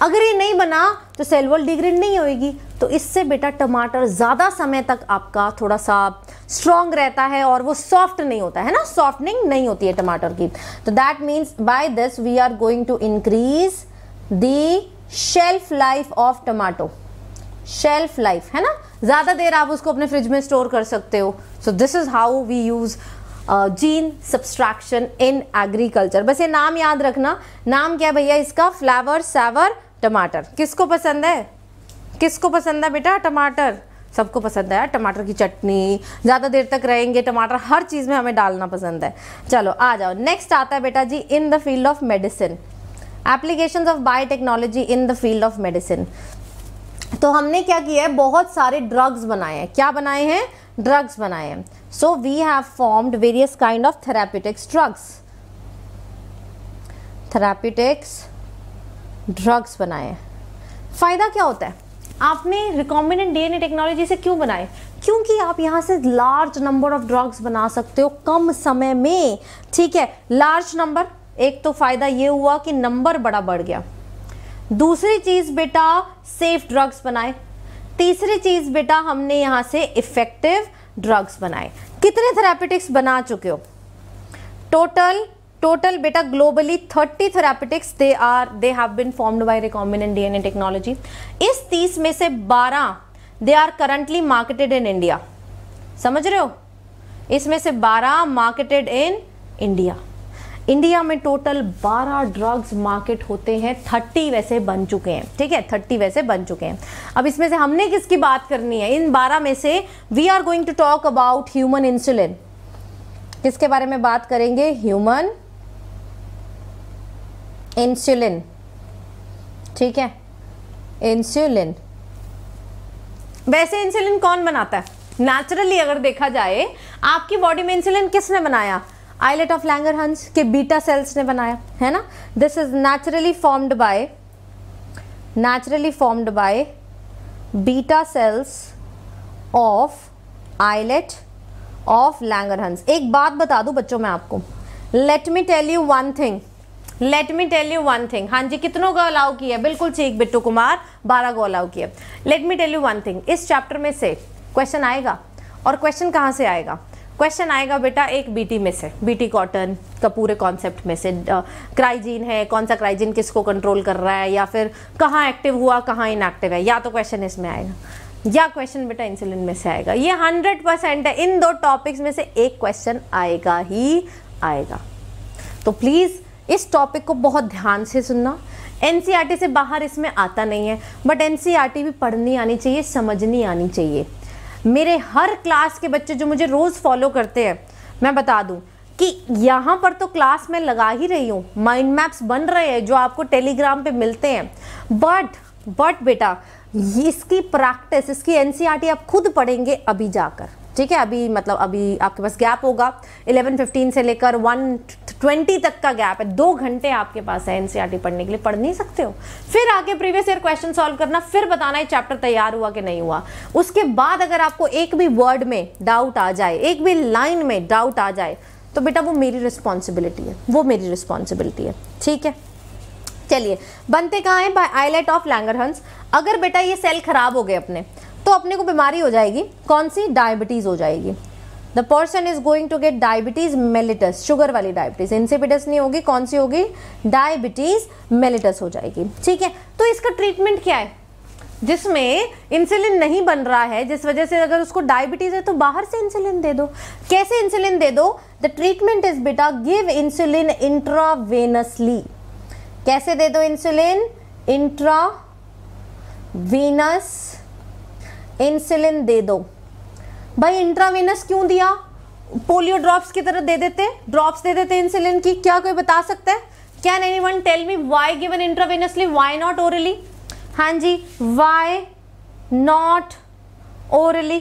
अगर ये नहीं बना तो सेल वॉल डिग्रेड नहीं होएगी तो इससे बेटा टमाटर ज़्यादा समय तक आपका थोड़ा सा स्ट्रॉन्ग रहता है और वो सॉफ्ट नहीं होता है ना सॉफ्टनिंग नहीं होती है टमाटर की तो that means by this we are going to increase the shelf life of tomato shelf life है ना ज़्यादा देर आप उसको अपने फ्रिज में स्टोर कर सकते हो so this is how we use gene subtraction in agriculture बस ये नाम याद रखना नाम क्या भैया इसका फ्लावर सावर टमाटर किसको पसंद है किसको पसंद है बेटा टमाटर सबको पसंद है टमाटर की चटनी ज़्यादा देर तक रहेंगे टमाटर हर चीज़ में हमें डालना पसंद है चलो आ जाओ नेक्स्ट आता है बेटा जी in the field of medicine application of biotechnology in the field of medicine तो हमने क्या किया है बहुत सारे ड्रग्स बनाए हैं क्या बनाए हैं ड्रग्स बनाए हैं so we have formed various kind of therapeutics drugs therapeutics drugs बनाए हैं फ़ायदा क्या होता है आपने रिकॉम्बिनेंट डीएनए टेक्नोलॉजी से क्यों बनाए क्योंकि आप यहाँ से लार्ज नंबर ऑफ ड्रग्स बना सकते हो कम समय में ठीक है लार्ज नंबर एक तो फ़ायदा ये हुआ कि नंबर बड़ा बढ़ गया दूसरी चीज़ बेटा सेफ ड्रग्स बनाए तीसरी चीज़ बेटा हमने यहाँ से इफ़ेक्टिव ड्रग्स बनाए कितने थेरापेटिक्स बना चुके हो टोटल टोटल बेटा globally thirty therapeutics they are they have been formed by recombinant DNA technology इस तीस में से बारह they are currently marketed in India समझ रहे हो इसमें से बारह मार्केटेड इन इंडिया इंडिया में टोटल 12 ड्रग्स मार्केट होते हैं 30 वैसे बन चुके हैं ठीक है 30 वैसे बन चुके हैं अब इसमें से हमने किसकी बात करनी है इन 12 में से we are going to talk about human insulin किसके बारे में बात करेंगे ह्यूमन इंसुलिन ठीक है इंसुलिन वैसे इंसुलिन कौन बनाता है नेचुरली अगर देखा जाए आपकी बॉडी में इंसुलिन किसने बनाया आइलेट ऑफ लैंगर हंस के बीटा सेल्स ने बनाया है ना this is naturally formed by naturally formed by beta cells of islet of Langerhans एक बात बता दूं बच्चों मैं आपको let me tell you one thing let me tell you one thing हाँ जी कितनों को अलाउ किया बिल्कुल ठीक बिट्टू कुमार बारह को अलाउ किया let me tell you one thing इस चैप्टर में से क्वेश्चन आएगा और क्वेश्चन कहाँ से आएगा क्वेश्चन आएगा बेटा एक बीटी में से बीटी कॉटन का पूरे कॉन्सेप्ट में से क्राइजीन है कौन सा क्राइजीन किसको कंट्रोल कर रहा है या फिर कहाँ एक्टिव हुआ कहाँ इनएक्टिव है या तो क्वेश्चन इसमें आएगा या क्वेश्चन बेटा इंसुलिन में से आएगा ये हंड्रेड परसेंट है इन दो टॉपिक्स में से एक क्वेश्चन आएगा ही आएगा तो प्लीज़ इस टॉपिक को बहुत ध्यान से सुनना एन e से बाहर इसमें आता नहीं है बट एन e भी पढ़नी आनी चाहिए समझनी आनी चाहिए मेरे हर क्लास के बच्चे जो मुझे रोज़ फॉलो करते हैं मैं बता दूँ कि यहाँ पर तो क्लास में लगा ही रही हूँ माइंड मैप्स बन रहे हैं जो आपको टेलीग्राम पे मिलते हैं बट बट बेटा इसकी प्रैक्टिस इसकी एनसीईआरटी e आप खुद पढ़ेंगे अभी जाकर ठीक है अभी मतलब अभी आपके पास गैप होगा 11:15 से लेकर 1:20 तक का गैप है दो घंटे आपके पास है एनसीईआरटी e पढ़ने के लिए पढ़ नहीं सकते हो फिर आगे प्रीवियस ईयर क्वेश्चन सॉल्व करना फिर बताना है चैप्टर तैयार हुआ कि नहीं हुआ उसके बाद अगर आपको एक भी वर्ड में डाउट आ जाए एक भी लाइन में डाउट आ जाए तो बेटा वो मेरी रिस्पॉन्सिबिलिटी है वो मेरी रिस्पॉन्सिबिलिटी है ठीक है चलिए बनते कहाँ हैं बाय आईलेट ऑफ लैंगरहंस अगर बेटा ये सेल खराब हो गए अपने तो अपने को बीमारी हो जाएगी कौन सी डायबिटीज़ हो जाएगी the person is going to get diabetes mellitus sugar वाली डायबिटीज इंसिपिटस नहीं होगी कौन सी होगी डायबिटीज मेलिटस हो जाएगी ठीक है तो इसका ट्रीटमेंट क्या है जिसमें इंसुलिन नहीं बन रहा है जिस वजह से अगर उसको डायबिटीज है तो बाहर से इंसुलिन दे दो कैसे इंसुलिन दे दो द ट्रीटमेंट इज बेटा गिव इंसुलिन इंट्रावेनसली कैसे दे दो इंसुलिन इंट्रावेनस इंसुलिन दे दो भाई इंट्रावेनस क्यों दिया पोलियो ड्रॉप्स की तरह दे देते ड्रॉप्स दे देते इंसुलिन की क्या कोई बता सकता है can anyone tell me why given intravenously why not orally हाँ जी वाई नॉट ओरली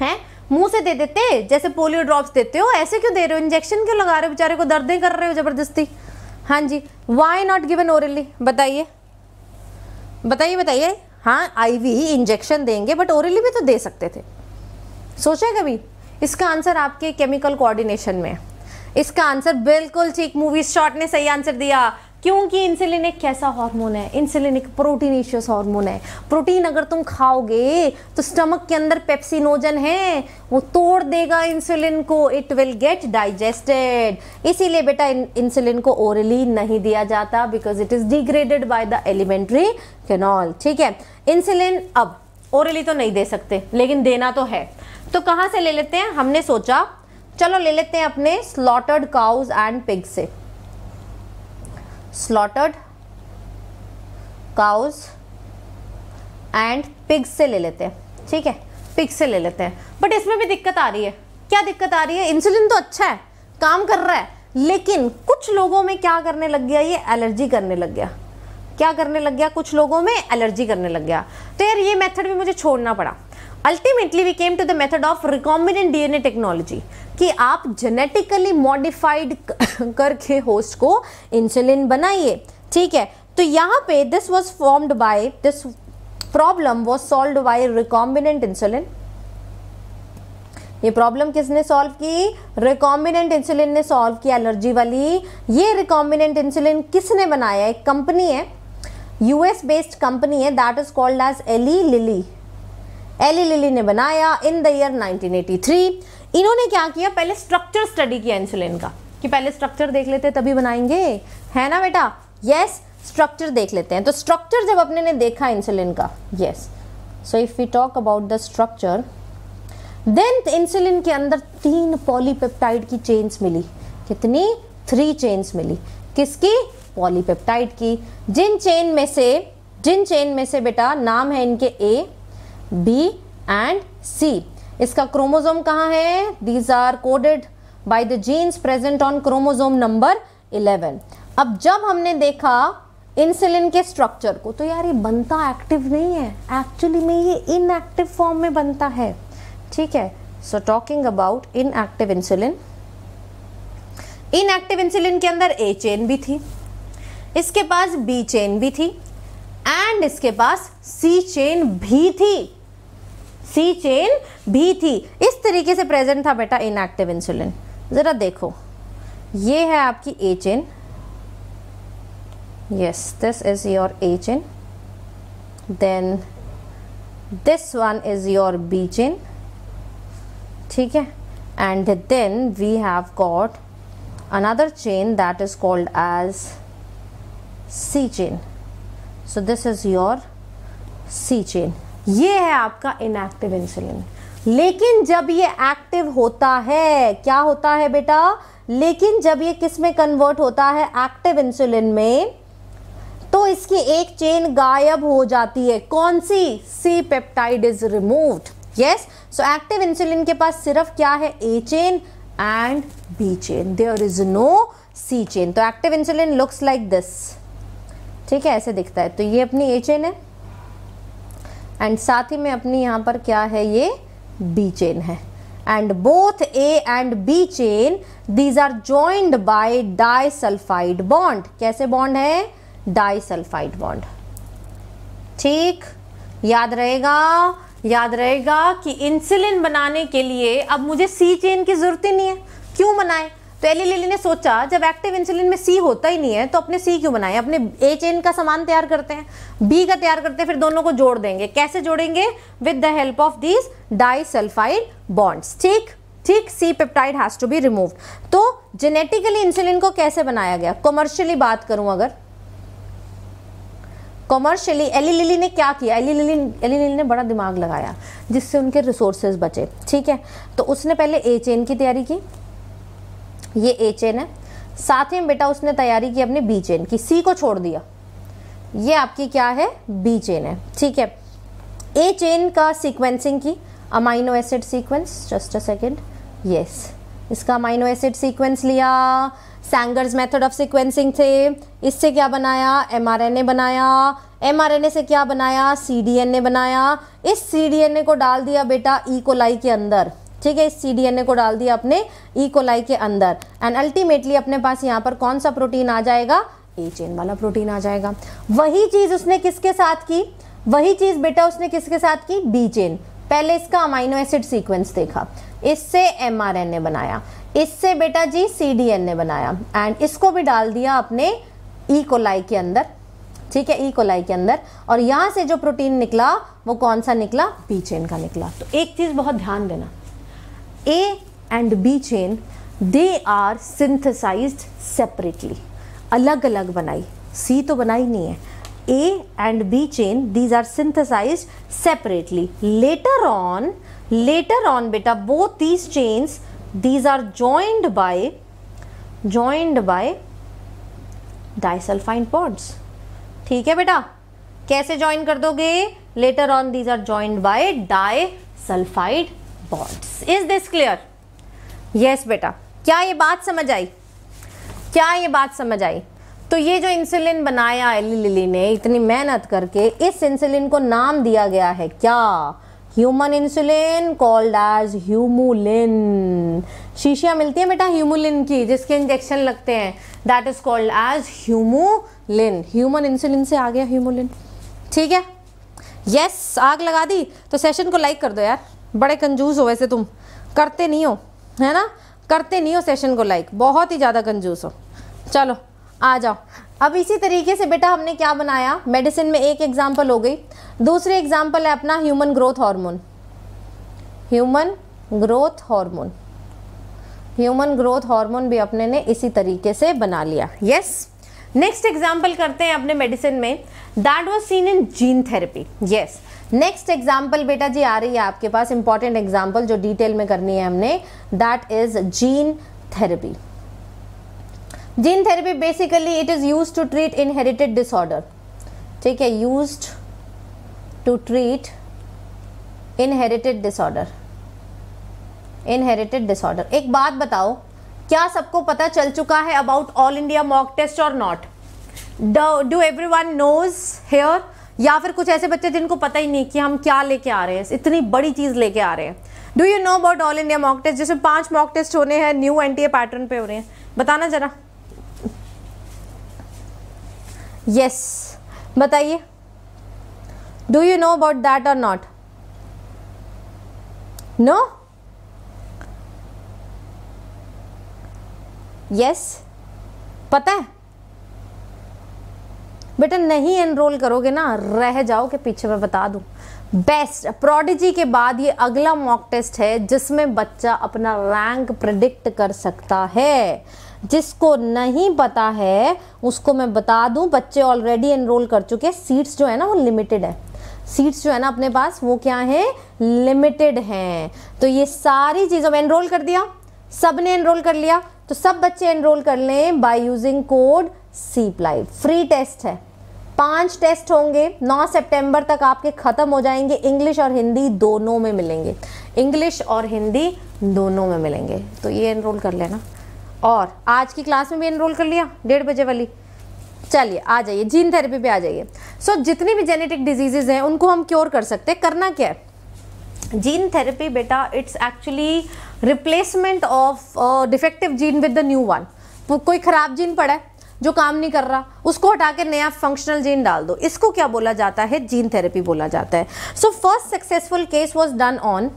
है मुंह से दे देते जैसे पोलियो ड्रॉप्स देते हो ऐसे क्यों दे रहे हो इंजेक्शन क्यों लगा रहे हो बेचारे को दर्दे कर रहे हो जबरदस्ती हाँ जी वाई नॉट गिवन ओरली बताइए बताइए बताइए हाँ आईवी इंजेक्शन देंगे बट ओरली भी तो दे सकते थे सोचा कभी इसका आंसर आपके केमिकल कोऑर्डिनेशन में इसका आंसर बिल्कुल ठीक मूवी शॉट ने सही आंसर दिया क्योंकि इंसुलिन एक कैसा हार्मोन है इंसुलिन एक प्रोटीनिशियस हार्मोन है प्रोटीन अगर तुम खाओगे तो स्टमक के अंदर पेप्सिनोजन है वो तोड़ देगा इंसुलिन को इट विल गेट डाइजेस्टेड इसीलिए बेटा इंसुलिन को ओरली नहीं दिया जाता because it is degraded by the alimentary canal ठीक है इंसुलिन अब ओरली तो नहीं दे सकते लेकिन देना तो है तो कहाँ से ले लेते हैं हमने सोचा चलो ले लेते हैं अपने स्लॉटर्ड काउज एंड पिग से स्लॉटर्ड काउज एंड पिग्स से ले लेते हैं ठीक है पिग्स से ले लेते हैं बट इसमें भी दिक्कत आ रही है क्या दिक्कत आ रही है इंसुलिन तो अच्छा है काम कर रहा है लेकिन कुछ लोगों में क्या करने लग गया ये एलर्जी करने लग गया क्या करने लग गया कुछ लोगों में एलर्जी करने लग गया तो यार ये मेथड भी मुझे छोड़ना पड़ा ultimately we came to the method of recombinant DNA technology कि आप जेनेटिकली मॉडिफाइड करके होस्ट को इंसुलिन बनाइए ठीक है तो यहाँ पे this was formed by this problem was solve by recombinant insulin ये प्रॉब्लम किसने सॉल्व की रिकॉम्बिनेंट इंसुलिन ने सॉल्व की एलर्जी वाली ये रिकॉम्बिनेंट इंसुलिन किसने बनाया एक कंपनी है यूएस बेस्ड कंपनी है that is called as Eli Lilly Eli Lilly ने बनाया इन द ईयर 1983 इन्होंने क्या किया पहले स्ट्रक्चर स्टडी किया इंसुलिन का कि पहले स्ट्रक्चर देख लेते तभी बनाएंगे है ना बेटा यस स्ट्रक्चर देख लेते हैं तो स्ट्रक्चर जब अपने ने देखा इंसुलिन का yes so if we talk about the structure then insulin के अंदर तीन पॉलीपेप्टाइड की चेन्स मिली कितनी थ्री चेन्स मिली किसकी पॉलीपेप्टाइड की जिन चेन में से जिन चेन में से बेटा नाम है इनके ए बी एंड सी इसका क्रोमोजोम कहाँ है these are coded by the genes present on chromosome number 11 अब जब हमने देखा इंसुलिन के स्ट्रक्चर को तो यार ये बनता एक्टिव नहीं है एक्चुअली में ये इनएक्टिव फॉर्म में बनता है ठीक है so talking about inactive insulin inactive insulin के अंदर ए चेन भी थी इसके पास बी चेन भी थी एंड इसके पास सी चेन भी थी सी चेन भी थी इस तरीके से प्रेजेंट था बेटा इनएक्टिव इंसुलिन जरा देखो ये है आपकी A chain yes this is your A chain then this one is your B chain ठीक है and then we have got another chain that is called as C chain so this is your C chain ये है आपका inactive insulin लेकिन जब ये active होता है क्या होता है बेटा लेकिन जब ये किस में कन्वर्ट होता है एक्टिव इंसुलिन में तो इसकी एक चेन गायब हो जाती है कौन सी C peptide is removed yes so active insulin के पास सिर्फ क्या है A chain and B chain there is no C chain तो active insulin looks like this ठीक है ऐसे दिखता है तो ये अपनी ए चेन है एंड साथ ही में अपनी यहाँ पर क्या है ये बी चेन है and both A and B chain these are joined by sulphide bond कैसे बॉन्ड है सल्फाइड बॉन्ड ठीक याद रहेगा याद रहेगा कि इंसुलिन बनाने के लिए अब मुझे सी चेन की जरूरत ही नहीं है क्यों बनाए तो एली लिली ने सोचा जब एक्टिव इंसुलिन में सी होता ही नहीं है तो अपने सी क्यों बनाए अपने ए चेन का सामान तैयार करते हैं बी का तैयार करते हैं फिर दोनों को जोड़ देंगे कैसे जोड़ेंगे with the help of these disulphide bonds ठीक ठीक C peptide has to be remove तो जेनेटिकली इंसुलिन को कैसे बनाया गया कॉमर्शियली बात करूं अगर कॉमर्शियली एली लिली ने क्या किया एली लिली एली लिली ने बड़ा दिमाग लगाया जिससे उनके रिसोर्सेज बचे ठीक है तो उसने पहले ए चेन की तैयारी की ये ए चेन है साथ ही बेटा उसने तैयारी की अपनी बी चेन की सी को छोड़ दिया ये आपकी क्या है बी चेन है ठीक है ए चेन का सीक्वेंसिंग की amino acid sequence just a second yes इसका अमाइनो एसिड सीक्वेंस लिया सैंगर्स मेथड ऑफ सीक्वेंसिंग थे इससे क्या बनाया एम बनाया एम से क्या बनाया सी बनाया इस सी को डाल दिया बेटा ई e कोलाई के अंदर ठीक है इस सी को डाल दिया अपने ईकोलाई e. के अंदर एंड अल्टीमेटली अपने पास यहाँ पर कौन सा प्रोटीन आ जाएगा ए चेन वाला प्रोटीन आ जाएगा वही चीज़ उसने किसके साथ की वही चीज़ बेटा उसने किसके साथ की बी चेन पहले इसका अमाइनो एसिड सीक्वेंस देखा इससे एम बनाया इससे बेटा जी सी बनाया एंड इसको भी डाल दिया अपने ई e. कोलाई के अंदर ठीक है ई e. कोलाई के अंदर और यहाँ से जो प्रोटीन निकला वो कौन सा निकला बी चेन का निकला तो एक चीज़ बहुत ध्यान देना A and B chain they are synthesize separately अलग अलग बनाई सी तो बनाई नहीं है A and B chain these are synthesize separately later on later on बेटा वो these chains these are joined by joined by disulphide bonds ठीक है बेटा कैसे ज्वाइन कर दोगे later on these are joined by disulphide bonds is this clear yes बेटा क्या ये बात समझ आई क्या ये बात समझ आई तो ये जो इंसुलिन बनाया एली लिली ने इतनी मेहनत करके इस इंसुलिन को नाम दिया गया है क्या human insulin called as Humulin शीशियाँ मिलती है बेटा ह्यूमुलिन की जिसके इंजेक्शन लगते हैं that is called as Humulin human insulin से आ गया ह्यूमुलिन ठीक है यस yes, आग लगा दी तो सेशन को लाइक कर दो यार बड़े कंजूस हो वैसे तुम करते नहीं हो है ना करते नहीं हो सेशन को लाइक बहुत ही ज़्यादा कंजूस हो चलो आ जाओ अब इसी तरीके से बेटा हमने क्या बनाया मेडिसिन में एक एग्जाम्पल हो गई दूसरी एग्जाम्पल है अपना human growth hormone human growth hormone human growth hormone भी अपने ने इसी तरीके से बना लिया यस नेक्स्ट एग्जाम्पल करते हैं अपने मेडिसिन में that was seen in gene therapy yes next example बेटा जी आ रही है आपके पास इंपॉर्टेंट एग्जाम्पल जो डिटेल में करनी है हमने that is gene therapy gene therapy basically it is use to treat inherited disorder ठीक है use to treat inherited disorder inherited disorder एक बात बताओ क्या सबको पता चल चुका है about all India mock test or not do every one knows here या फिर कुछ ऐसे बच्चे जिनको पता ही नहीं कि हम क्या लेके आ रहे हैं इतनी बड़ी चीज़ लेके आ रहे हैं do you know about all India mock test जिसमें पांच मॉक टेस्ट होने हैं न्यू एन पैटर्न पे हो रहे हैं बताना जरा यस बताइए do you know about that or not no yes पता है बेटा नहीं एनरोल करोगे ना रह जाओगे पीछे मैं बता दूँ बेस्ट प्रोडिजी के बाद ये अगला मॉक टेस्ट है जिसमें बच्चा अपना रैंक प्रडिक्ट कर सकता है जिसको नहीं पता है उसको मैं बता दूं बच्चे ऑलरेडी एनरोल कर चुके हैं सीट्स जो है ना वो लिमिटेड है सीट्स जो है ना अपने पास वो क्या है लिमिटेड हैं तो ये सारी चीज़ों में एनरोल कर दिया सब ने एनरोल कर लिया तो सब बच्चे एनरोल कर लें by using code C ply free test है पांच टेस्ट होंगे 9 सितंबर तक आपके ख़त्म हो जाएंगे इंग्लिश और हिंदी दोनों में मिलेंगे इंग्लिश और हिंदी दोनों में मिलेंगे तो ये इनरोल कर लेना और आज की क्लास में भी इनरोल कर लिया डेढ़ बजे वाली चलिए आ जाइए जीन थेरेपी पे आ जाइए सो so, जितनी भी जेनेटिक डिजीजेज हैं उनको हम क्योर कर सकते हैं करना क्या है जीन थेरेपी बेटा it's actually replacement of defective gene with the new one कोई ख़राब जीन पड़ा है जो काम नहीं कर रहा उसको हटा के नया फंक्शनल जीन डाल दो इसको क्या बोला जाता है जीन थेरेपी बोला जाता है so first successful case was done on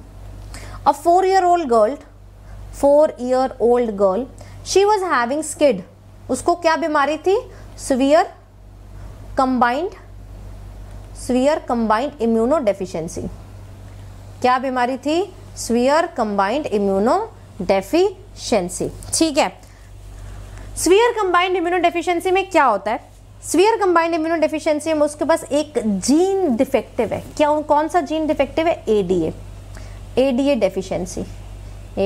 a four year old girl four year old girl she was having SCID उसको क्या बीमारी थी severe combined severe combined immunodeficiency क्या बीमारी थी स्वीयर कंबाइंड इम्यूनो डेफिशेंसी ठीक है स्वीयर कंबाइंड इम्यूनो डेफिशिएंसी में क्या होता है स्वीयर कंबाइंड इम्यूनो डेफिशिएंसी में उसके पास एक जीन डिफेक्टिव है क्या कौन सा जीन डिफेक्टिव है ADA ADA deficiency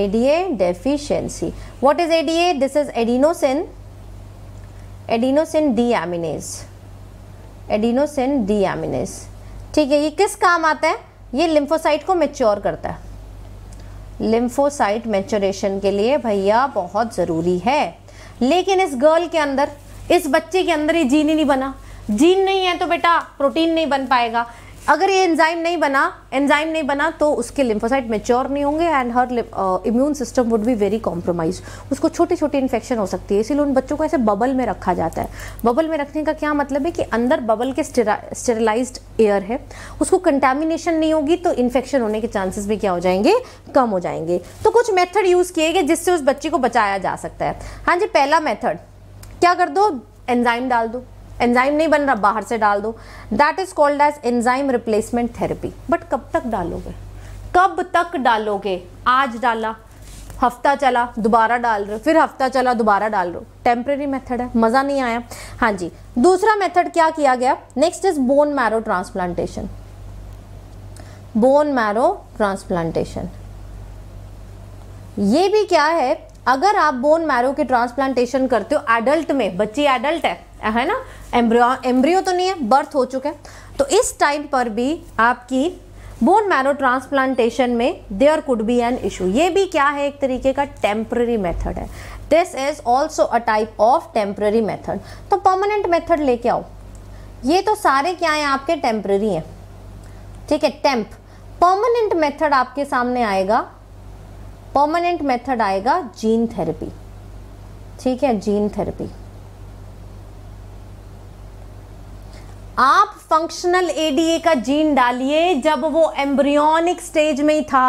ADA deficiency what is ADA this is adenosine adenosine deaminase adenosine deaminase ठीक है ये किस काम आता है ये लिम्फोसाइट को मेच्योर करता है लिम्फोसाइट मेच्योरेशन के लिए भैया बहुत ज़रूरी है लेकिन इस गर्ल के अंदर इस बच्चे के अंदर ये जीन ही नहीं बना जीन नहीं है तो बेटा प्रोटीन नहीं बन पाएगा अगर ये एंजाइम नहीं बना एंजाइम नहीं बना तो उसके लिम्फोसाइट मेच्योर नहीं होंगे and her immune system would be very compromise उसको छोटी छोटी इन्फेक्शन हो सकती है इसीलिए उन बच्चों को ऐसे बबल में रखा जाता है बबल में रखने का क्या मतलब है कि अंदर बबल के स्टेरिलाइज एयर है उसको कंटेमिनेशन नहीं होगी तो इन्फेक्शन होने के चांसेस भी क्या हो जाएंगे कम हो जाएंगे तो कुछ मेथड यूज़ किए गए जिससे उस बच्चे को बचाया जा सकता है हाँ जी पहला मेथड क्या कर दो एंजाइम डाल दो एंजाइम नहीं बन रहा बाहर से डाल दो that is called as enzyme replacement therapy but कब तक डालोगे कब तक डालोगे आज डाला हफ्ता चला दोबारा डाल रहे हो फिर हफ्ता चला दोबारा डाल रहे हो टेम्प्रेरी मेथड है मज़ा नहीं आया हाँ जी दूसरा मेथड क्या किया गया next is bone marrow transplantation bone marrow transplantation ये भी क्या है अगर आप बोन मैरो के ट्रांसप्लांटेशन करते हो एडल्ट में बच्ची एडल्ट है है ना एम्ब्रियो एम्ब्रियो तो नहीं है बर्थ हो चुका है तो इस टाइम पर भी आपकी बोन मैरो ट्रांसप्लांटेशन में there could be an issue ये भी क्या है एक तरीके का टेम्प्ररी मेथड है this is also a type of temporary method तो परमानेंट मेथड लेके आओ ये तो सारे क्या हैं आपके टेम्प्ररी हैं ठीक है टेम्प परमानेंट मेथड आपके सामने आएगा परमानेंट मेथड आएगा जीन थेरेपी ठीक है जीन थेरेपी आप फंक्शनल एडीए का जीन डालिए जब वो एम्ब्रियोनिक स्टेज में ही था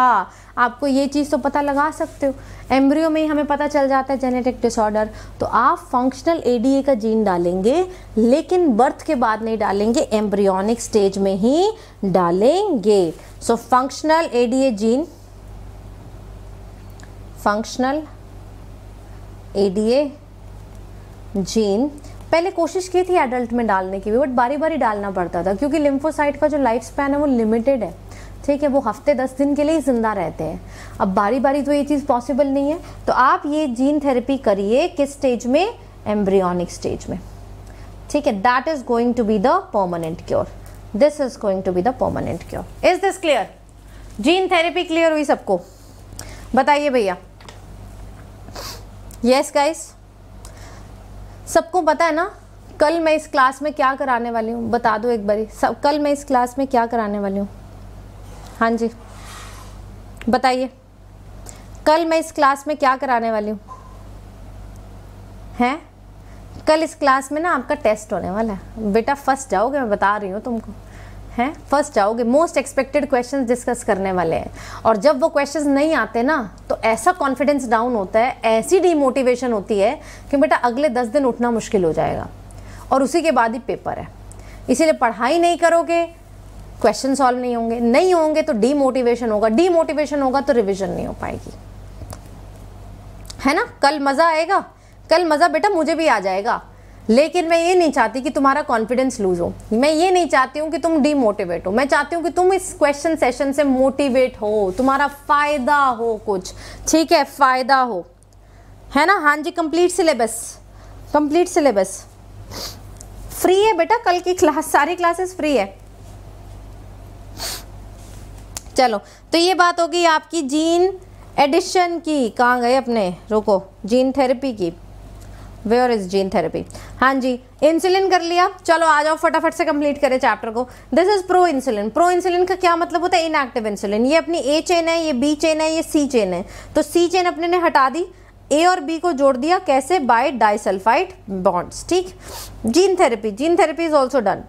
आपको ये चीज़ तो पता लगा सकते हो एम्ब्रियो में ही हमें पता चल जाता है जेनेटिक डिसऑर्डर तो आप फंक्शनल एडीए का जीन डालेंगे लेकिन बर्थ के बाद नहीं डालेंगे एम्ब्रियोनिक स्टेज में ही डालेंगे so functional ADA gene functional ADA gene पहले कोशिश की थी एडल्ट में डालने की भी बट बारी बारी डालना पड़ता था क्योंकि लिम्फोसाइट का जो लाइफ स्पैन है वो लिमिटेड है ठीक है वो हफ्ते दस दिन के लिए ही ज़िंदा रहते हैं अब बारी बारी तो ये चीज़ पॉसिबल नहीं है तो आप ये जीन थेरेपी करिए किस स्टेज में एम्ब्रियोनिक स्टेज में ठीक है that is going to be the permanent cure this is going to be the permanent cure is this clear gene therapy clear हुई सबको बताइए भैया यस गाइस सबको पता है ना कल मैं इस क्लास में क्या कराने वाली हूँ बता दो एक बारी सब कल मैं इस क्लास में क्या कराने वाली हूँ हाँ जी बताइए कल मैं इस क्लास में क्या कराने वाली हूँ हैं कल इस क्लास में ना आपका टेस्ट होने वाला है बेटा फर्स्ट जाओगे मैं बता रही हूँ तुमको हैं फर्स्ट आओगे मोस्ट एक्सपेक्टेड क्वेश्चंस डिस्कस करने वाले हैं और जब वो क्वेश्चंस नहीं आते ना तो ऐसा कॉन्फिडेंस डाउन होता है ऐसी डीमोटिवेशन होती है कि बेटा अगले दस दिन उठना मुश्किल हो जाएगा और उसी के बाद ही पेपर है इसीलिए पढ़ाई नहीं करोगे क्वेश्चन सॉल्व नहीं होंगे नहीं होंगे तो डीमोटिवेशन होगा डीमोटिवेशन होगा तो रिविजन नहीं हो पाएगी है ना कल मज़ा आएगा कल मज़ा बेटा मुझे भी आ जाएगा लेकिन मैं ये नहीं चाहती कि तुम्हारा कॉन्फिडेंस लूज हो मैं ये नहीं चाहती हूँ कि तुम डीमोटिवेट हो मैं चाहती हूँ कि तुम इस क्वेश्चन सेशन से मोटिवेट हो तुम्हारा फ़ायदा हो कुछ ठीक है फ़ायदा हो है ना हाँ जी complete syllabus complete syllabus free है बेटा कल की क्लास सारी क्लासेस फ्री है चलो तो ये बात होगी आपकी जीन एडिशन की कहाँ गए अपने रुको जीन थेरेपी की वेयर इज जीन थेरेपी हाँ जी इंसुलिन कर लिया चलो आ जाओ फटाफट से कंप्लीट करें चैप्टर को this is proinsulin proinsulin का क्या मतलब होता है इनएक्टिव इंसुलिन ये अपनी ए चेन है ये बी चेन है ये सी चेन है तो सी चेन अपने ने हटा दी ए और बी को जोड़ दिया कैसे बाय डाइसल्फाइड बॉन्ड्स ठीक gene therapy gene therapy is also done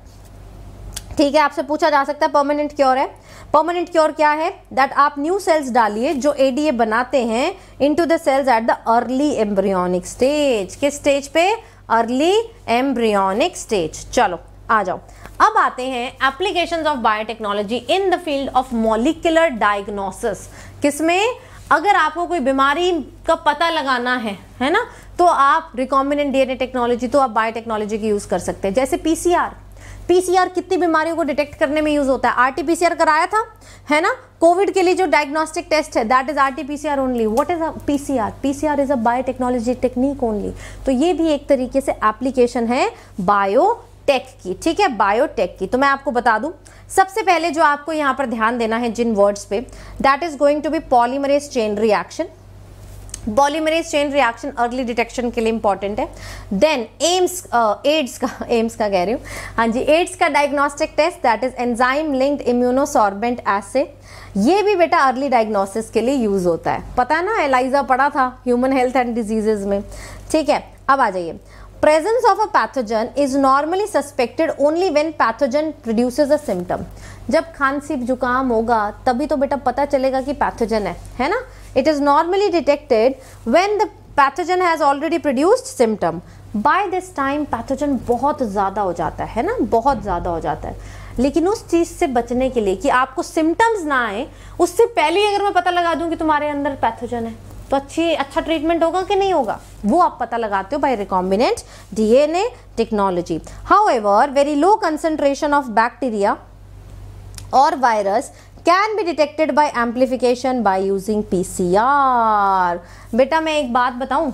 ठीक है आपसे पूछा जा सकता है परमानेंट क्योर है परमानेंट क्योर क्या है दैट आप न्यू सेल्स डालिए जो एडीए बनाते हैं into the cells at the early embryonic stage किस स्टेज पे अर्ली एम्ब्रियोनिक स्टेज चलो आ जाओ अब आते हैं applications of biotechnology in the field of molecular diagnosis किसमें अगर आपको कोई बीमारी का पता लगाना है है ना तो आप रिकॉम्बिनेंट डीएनए टेक्नोलॉजी तो आप बायोटेक्नोलॉजी की यूज़ कर सकते हैं जैसे पीसीआर पीसीआर कितनी बीमारियों को डिटेक्ट करने में यूज होता है आरटीपीसीआर कराया था है ना कोविड के लिए जो डायग्नोस्टिक टेस्ट है that is RTPCR only what is PCR PCR is a biotechnology technique only तो ये भी एक तरीके से एप्लीकेशन है बायो टेक की ठीक है बायोटेक की तो मैं आपको बता दूं सबसे पहले जो आपको यहाँ पर ध्यान देना है जिन वर्ड्स पे that is going to be polymerase chain reaction polymerase chain reaction early detection के लिए इंपॉर्टेंट है देन एम्स एड्स का एम्स का कह रही हूँ हाँ जी एड्स का diagnostic test that is enzyme linked immunosorbent assay ये भी बेटा अर्ली डायग्नोसिस के लिए यूज़ होता है पता है ना एलाइजा पड़ा था ह्यूमन हेल्थ एंड डिजीजेज में ठीक है अब आ जाइए presence of a pathogen is normally suspected only when pathogen produce a symptom जब खांसी जुकाम होगा तभी तो बेटा पता चलेगा कि पैथोजन है है ना It is normally detected when the pathogen has already produced symptom. By this time pathogen बहुत ज़्यादा हो जाता है ना बहुत ज़्यादा हो जाता है लेकिन उस चीज़ से बचने के लिए कि आपको सिम्टम्स ना आए उससे पहले अगर मैं पता लगा दूँ कि तुम्हारे अंदर पैथोजन है तो अच्छी अच्छा ट्रीटमेंट होगा कि नहीं होगा वो आप पता लगाते हो by recombinant DNA technology how very low concentration of bacteria और virus can be detected by amplification by using PCR बेटा मैं एक बात बताऊँ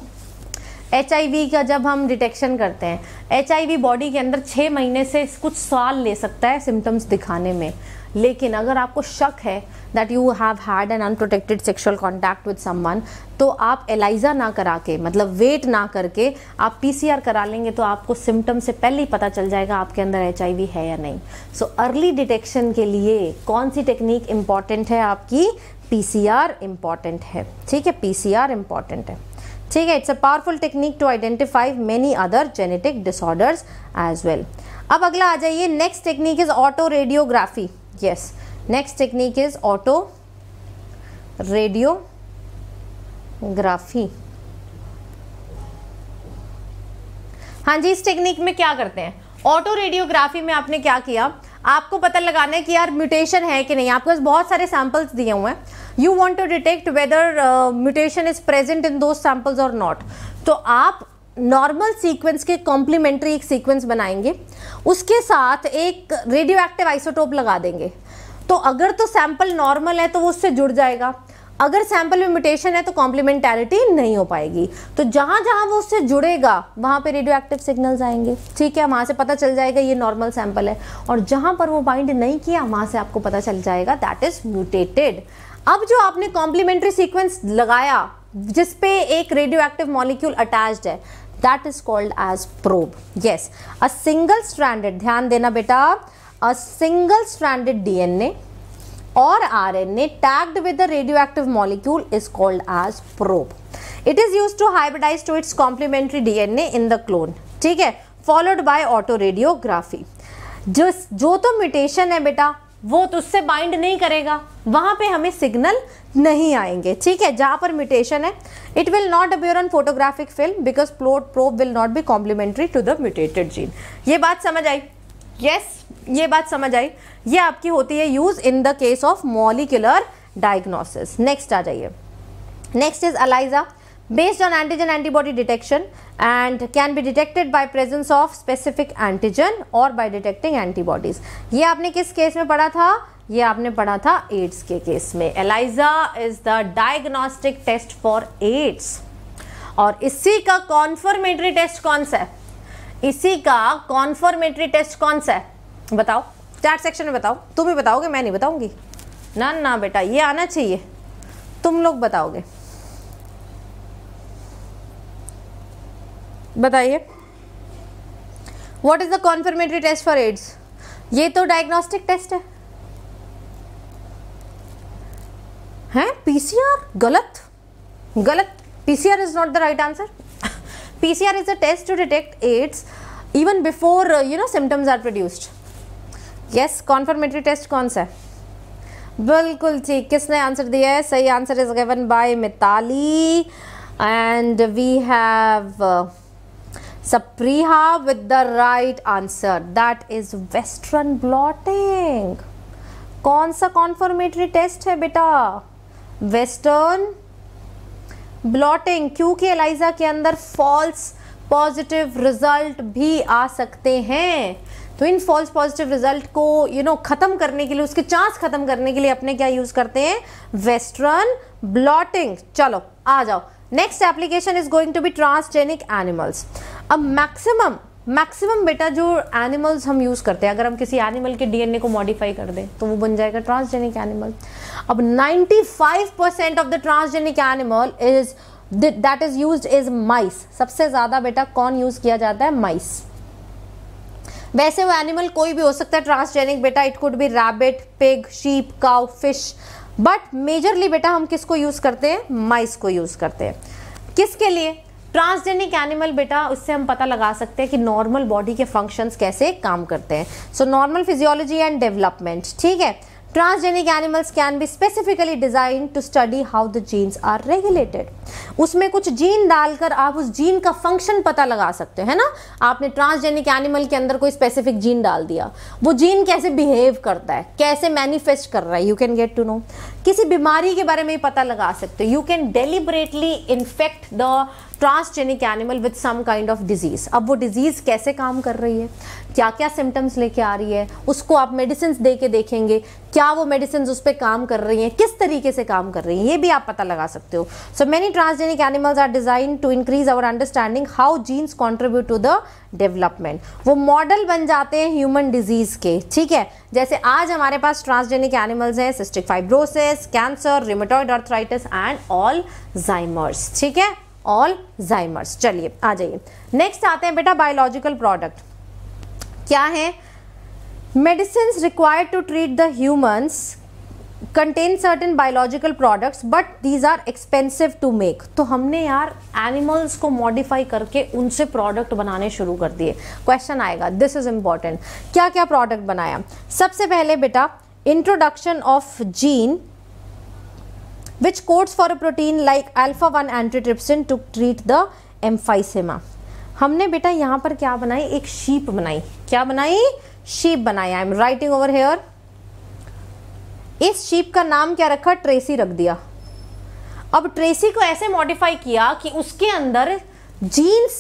एच आई वी का जब हम डिटेक्शन करते हैं एच आई वी बॉडी के अंदर छः महीने से कुछ साल ले सकता है सिम्टम्स दिखाने में लेकिन अगर आपको शक है that you have had an unprotected sexual contact with someone तो आप एलाइजा ना करा के मतलब वेट ना करके आप पीसीआर करा लेंगे तो आपको सिम्टम से पहले ही पता चल जाएगा आपके अंदर एच है या नहीं सो अर्ली डिटेक्शन के लिए कौन सी टेक्निक इम्पॉर्टेंट है आपकी पी सी आर इम्पॉर्टेंट है ठीक है पी सी आर इम्पॉर्टेंट है ठीक है it's a powerful technique to identify many other genetic disorders as well अब अगला आ जाइए next technique is autoradiography yes next technique is auto radiography हाँ जी इस टेक्निक में क्या करते हैं ऑटो रेडियोग्राफी में आपने क्या किया आपको पता लगाना है कि यार म्यूटेशन है कि नहीं आपके पास बहुत सारे सैंपल्स दिए हुए हैं you want to detect whether mutation is present in दो सैम्पल्स और नॉट तो आप नॉर्मल सीक्वेंस के कॉम्प्लीमेंट्री एक सीक्वेंस बनाएंगे उसके साथ एक रेडियो एक्टिव आइसोटोप लगा देंगे तो अगर तो सैंपल नॉर्मल है तो वो उससे जुड़ जाएगा अगर सैंपल में म्यूटेशन है तो कॉम्प्लीमेंटैरिटी नहीं हो पाएगी तो जहाँ जहाँ वो उससे जुड़ेगा वहाँ पे रेडियो एक्टिव सिग्नल्स आएंगे ठीक है वहाँ से पता चल जाएगा ये नॉर्मल सैंपल है और जहाँ पर वो बाइंड नहीं किया वहाँ से आपको पता चल जाएगा दैट इज़ म्यूटेटेड अब जो आपने कॉम्प्लीमेंट्री सीक्वेंस लगाया जिसपे एक रेडियो एक्टिव मॉलिक्यूल अटैच्ड है that is called as probe yes a single stranded ध्यान देना बेटा a single stranded DNA or RNA tagged with the radioactive molecule is called as probe it is use to hybridize to its complementary DNA in the clone ठीक है followed by auto radiography जो जो तो mutation है बेटा वो तो उससे बाइंड नहीं करेगा वहाँ पे हमें सिग्नल नहीं आएंगे ठीक है जहाँ पर म्यूटेशन है it will not appear on photographic film because plot probe will not be complementary to the mutated gene ये बात समझ आई यस yes, ये बात समझ आई ये आपकी होती है use in the case of molecular diagnosis next आ जाइए next is ELISA based on antigen antibody detection and can be detected by presence of specific antigen or by detecting antibodies ये आपने किस केस में पढ़ा था ये आपने पढ़ा था एड्स के केस में ELISA is the diagnostic test for AIDS और इसी का कॉन्फर्मेटरी टेस्ट कौन सा है इसी का कॉन्फर्मेटरी टेस्ट कौन सा है बताओ चार सेक्शन में बताओ तुम ही बताओगे मैं नहीं बताऊंगी ना ना बेटा ये आना चाहिए तुम लोग बताओगे बताइए what is the confirmatory test for AIDS ये तो डायग्नोस्टिक टेस्ट है हैं पीसीआर गलत गलत PCR is not the right answer PCR is a test to detect AIDS even before you know symptoms are produced yes confirmatory test कौन सा है बिल्कुल ठीक किसने आंसर दिया है सही answer is given by Mitali and we have Sapriha with the right answer. That is Western blotting. कौन सा कॉन्फर्मेटरी टेस्ट है बेटा वेस्टर्न ब्लॉटिंग क्योंकि एलाइजा के अंदर फॉल्स पॉजिटिव रिजल्ट भी आ सकते हैं तो इन फॉल्स पॉजिटिव रिजल्ट को यू you नो know, ख़त्म करने के लिए उसके चांस ख़त्म करने के लिए अपने क्या यूज़ करते हैं वेस्टर्न ब्लॉटिंग चलो आ जाओ next application is going to be transgenic animals अब मैक्सिमम मैक्सिमम बेटा जो एनिमल्स हम यूज़ करते हैं अगर हम किसी एनिमल के डीएनए को मॉडिफाई कर दें तो वो बन जाएगा ट्रांसजेनिक एनिमल अब 95 percent of the transgenic animal is that is use is mice सबसे ज़्यादा बेटा कौन यूज़ किया जाता है माइस वैसे वो एनिमल कोई भी हो सकता है ट्रांसजेनिक बेटा it could be rabbit pig sheep cow fish but majorly बेटा हम किसको यूज़ करते हैं माइस को यूज़ करते हैं किसके लिए ट्रांसजेंडिक एनिमल बेटा उससे हम पता लगा सकते हैं कि नॉर्मल बॉडी के फंक्शंस कैसे काम करते हैं so normal physiology and development ठीक है transgenic animals can be specifically design to study how the genes are regulated उसमें कुछ जीन डालकर आप उस जीन का फंक्शन पता लगा सकते हो है ना आपने ट्रांसजेनिक एनिमल के अंदर कोई स्पेसिफिक जीन डाल दिया वो जीन कैसे बिहेव करता है कैसे मैनिफेस्ट कर रहा है you can get to know किसी बीमारी के बारे में पता लगा सकते हो you can deliberately infect the transgenic animal with some kind of disease अब वो डिजीज़ कैसे काम कर रही है क्या क्या सिम्टम्स लेके आ रही है उसको आप मेडिसिन दे के देखेंगे क्या वो मेडिसिन उस पर काम कर रही हैं किस तरीके से काम कर रही हैं ये भी आप पता लगा सकते हो so many transgenic animals are design to increase our understanding how genes contribute to the development वो मॉडल बन जाते हैं ह्यूमन डिजीज़ के ठीक है जैसे आज हमारे पास ट्रांसजेनिक एनिमल्स हैं cystic fibrosis diabetes cancer rheumatoid arthritis and all Alzheimer's ठीक है ऑल जाइमर्स चलिए आ जाइए नेक्स्ट आते हैं बेटा बायोलॉजिकल प्रोडक्ट क्या है medicine required to treat the humans contain certain biological products but these are expensive to make तो हमने यार एनिमल्स को मॉडिफाई करके उनसे प्रोडक्ट बनाने शुरू कर दिए क्वेश्चन आएगा दिस इज इम्पॉर्टेंट क्या क्या प्रोडक्ट बनाया सबसे पहले बेटा introduction of gene which codes for a protein like alpha 1 antitrypsin to treat the emphysema हमने बेटा यहाँ पर क्या बनाई एक शीप बनाई क्या बनाई शीप बनाई I am writing over here इस शीप का नाम क्या रखा ट्रेसी रख दिया अब ट्रेसी को ऐसे मॉडिफाई किया कि उसके अंदर जीन्स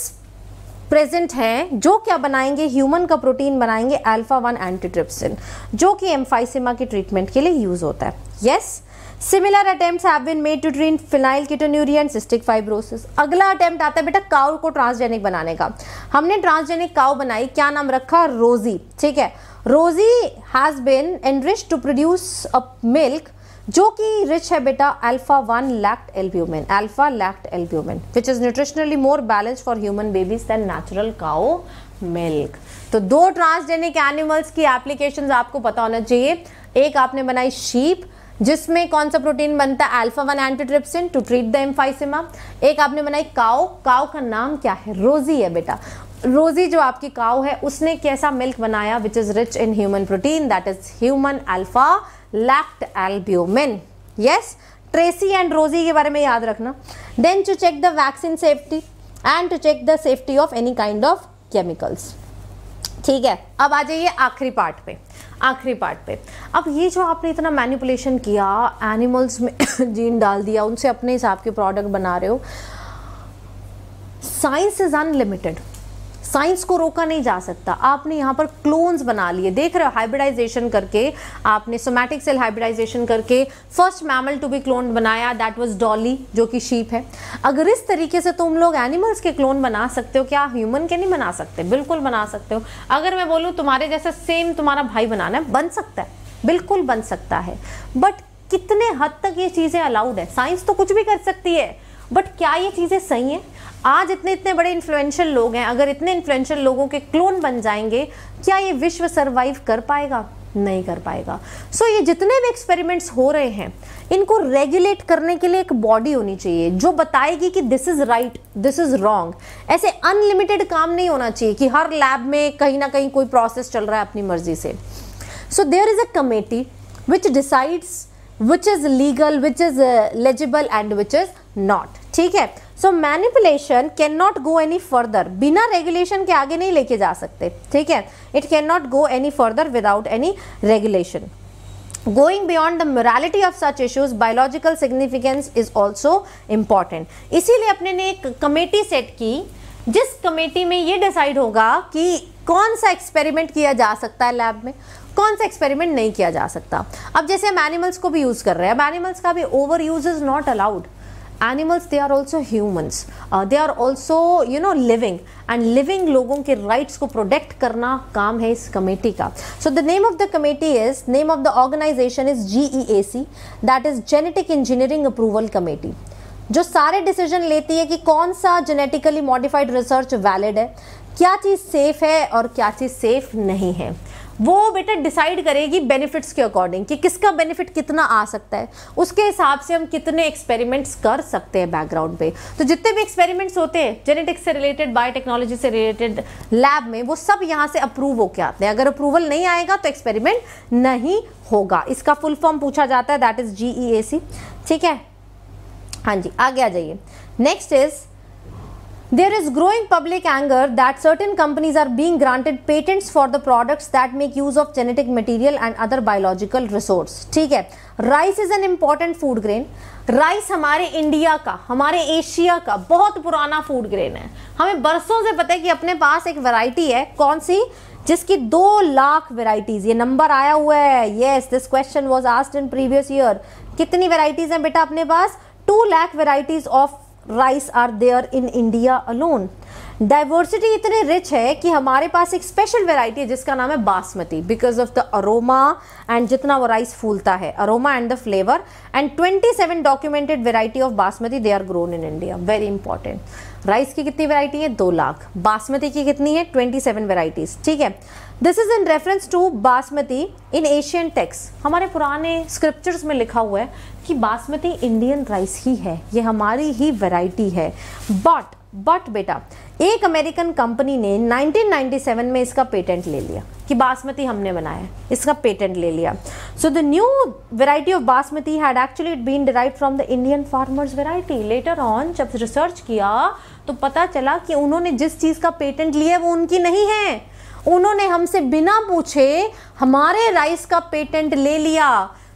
प्रेजेंट हैं जो क्या बनाएंगे ह्यूमन का प्रोटीन बनाएंगे अल्फा वन एंटीट्रिप्सिन जो कि एम्फाइसिमा की ट्रीटमेंट के लिए यूज़ होता है yes yes? Similar attempts have been made to treat phenylketonuria and cystic fibrosis अगला अटेम्प्ट आता है बेटा काउ को ट्रांसजेनिक बनाने का हमने ट्रांसजेनिक काउ बनाई क्या नाम रखा रोजी ठीक है Rosie has been enrich to produce a milk जो कि रिच है बेटा alpha one lactalbumin alpha lactalbumin which is nutritionally more balance for human babies than natural cow milk तो दो ट्रांसजेनिक एनिमल्स की एप्लीकेशन आपको पता होना चाहिए एक आपने बनाई शीप जिसमें कौन सा प्रोटीन बनता है alpha one antitrypsin to treat the emphysema एक आपने बनाई काओ काओ का नाम क्या है रोजी है बेटा रोजी जो आपकी काओ है उसने कैसा मिल्क बनाया which is rich in human protein that is human alpha lactalbumin yes Tracy and Rosie के बारे में याद रखना then to check the vaccine safety and to check the safety of any kind of chemicals ठीक है अब आ जाइए आखिरी पार्ट पे आखिरी पार्ट पे अब ये जो आपने इतना मैनिपुलेशन किया एनिमल्स में जीन डाल दिया उनसे अपने हिसाब के प्रोडक्ट बना रहे हो साइंस इज़ अनलिमिटेड साइंस को रोका नहीं जा सकता आपने यहाँ पर क्लोन्स बना लिए देख रहे हो हाइब्रिडाइजेशन करके आपने सोमैटिक सेल हाइब्रिडाइजेशन करके first mammal to be clone बनाया दैट वाज डॉली जो कि शीप है अगर इस तरीके से तुम लोग एनिमल्स के क्लोन बना सकते हो क्या ह्यूमन के नहीं बना सकते बिल्कुल बना सकते हो अगर मैं बोलूँ तुम्हारे जैसा सेम तुम्हारा भाई बनाना है बन सकता है बिल्कुल बन सकता है बट कितने हद तक ये चीज़ें अलाउड है साइंस तो कुछ भी कर सकती है बट क्या ये चीज़ें सही हैं आज इतने इतने बड़े इन्फ्लुएंशियल लोग हैं अगर इतने इन्फ्लुएंशियल लोगों के क्लोन बन जाएंगे क्या ये विश्व सर्वाइव कर पाएगा नहीं कर पाएगा सो so, ये जितने भी एक्सपेरिमेंट्स हो रहे हैं इनको रेगुलेट करने के लिए एक बॉडी होनी चाहिए जो बताएगी कि this is right this is wrong ऐसे अनलिमिटेड काम नहीं होना चाहिए कि हर लैब में कहीं ना कहीं कोई प्रोसेस चल रहा है अपनी मर्जी से so there is a committee which decides which is legal which is legible and which is not ठीक है so manipulation can not go any further बिना रेगुलेशन के आगे नहीं लेके जा सकते ठीक है it can not go any further without any regulation going beyond the morality of such issues biological significance is also important इसीलिए अपने ने एक कमेटी सेट की जिस कमेटी में ये डिसाइड होगा कि कौन सा एक्सपेरिमेंट किया जा सकता है लैब में कौन सा एक्सपेरिमेंट नहीं किया जा सकता अब जैसे हम एनिमल्स को भी यूज़ कर रहे हैं अब एनिमल्स का भी over use is not allowed animals they are also humans they are also you know living and living लोगों के राइट्स को प्रोटेक्ट करना काम है इस कमेटी का so the name of the committee is name of the organisation is G E A C that is genetic engineering approval committee जो सारे डिसीजन लेती है कि कौन सा जेनेटिकली मॉडिफाइड रिसर्च वैलिड है क्या चीज़ सेफ है और क्या चीज़ सेफ नहीं है वो बेटा डिसाइड करेगी बेनिफिट्स के अकॉर्डिंग कि किसका बेनिफिट कितना आ सकता है उसके हिसाब से हम कितने एक्सपेरिमेंट्स कर सकते हैं बैकग्राउंड पे तो जितने भी एक्सपेरिमेंट्स होते हैं जेनेटिक्स से रिलेटेड बायोटेक्नोलॉजी से रिलेटेड लैब में वो सब यहाँ से अप्रूव होके आते हैं अगर अप्रूवल नहीं आएगा तो एक्सपेरिमेंट नहीं होगा इसका फुल फॉर्म पूछा जाता है दैट इज़ जी ठीक है हाँ जी आगे आ जाइए next is There is growing public anger that certain companies are being granted patents for the products that make use of genetic material and other biological resource. ठीक है rice is an important food grain rice हमारे india का हमारे asia का बहुत पुराना food grain है हमें बरसों से पता है कि अपने पास एक variety है कौन सी जिसकी दो लाख वेराइटीज़ ये नंबर आया हुआ है yes this question was asked in previous year कितनी वेराइटीज़ हैं बेटा अपने पास two lakh varieties of rice are there in India alone diversity इतने रिच है कि हमारे पास एक स्पेशल वेराइटी है जिसका नाम है basmati because of the aroma and जितना वो राइस फूलता है aroma and the flavour and 27 documented variety of basmati they are grown in India very important rice की कितनी वेराइटी है दो लाख बासमती की कितनी है 27 सेवन वेराइटीज ठीक है this is in reference to basmati in Asian texts हमारे पुराने स्क्रिप्चर्स में लिखा हुआ है कि बासमती इंडियन राइस ही है ये हमारी ही वैरायटी है बट बट बेटा एक अमेरिकन कंपनी ने 1997 में इसका पेटेंट ले लिया कि बासमती हमने बनाया इसका पेटेंट ले लिया so the new variety of basmati had actually it been derive from the Indian farmers variety later on जब रिसर्च किया तो पता चला कि उन्होंने जिस चीज़ का पेटेंट लिया वो उनकी नहीं है उन्होंने हमसे बिना पूछे हमारे राइस का पेटेंट ले लिया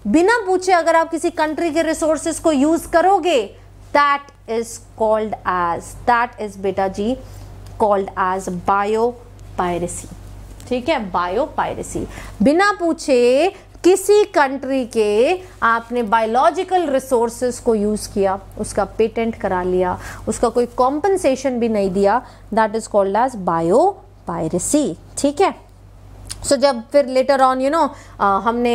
बिना पूछे अगर आप किसी कंट्री के रिसोर्सेस को यूज करोगे that is called as that is बेटा जी कॉल्ड एज बायो पायरेसी ठीक है बायो पायरेसी बिना पूछे किसी कंट्री के आपने बायोलॉजिकल रिसोर्सेस को यूज़ किया उसका पेटेंट करा लिया उसका कोई कॉम्पनसेशन भी नहीं दिया that is called as biopiracy ठीक है सो so, जब फिर लेटर ऑन यू नो हमने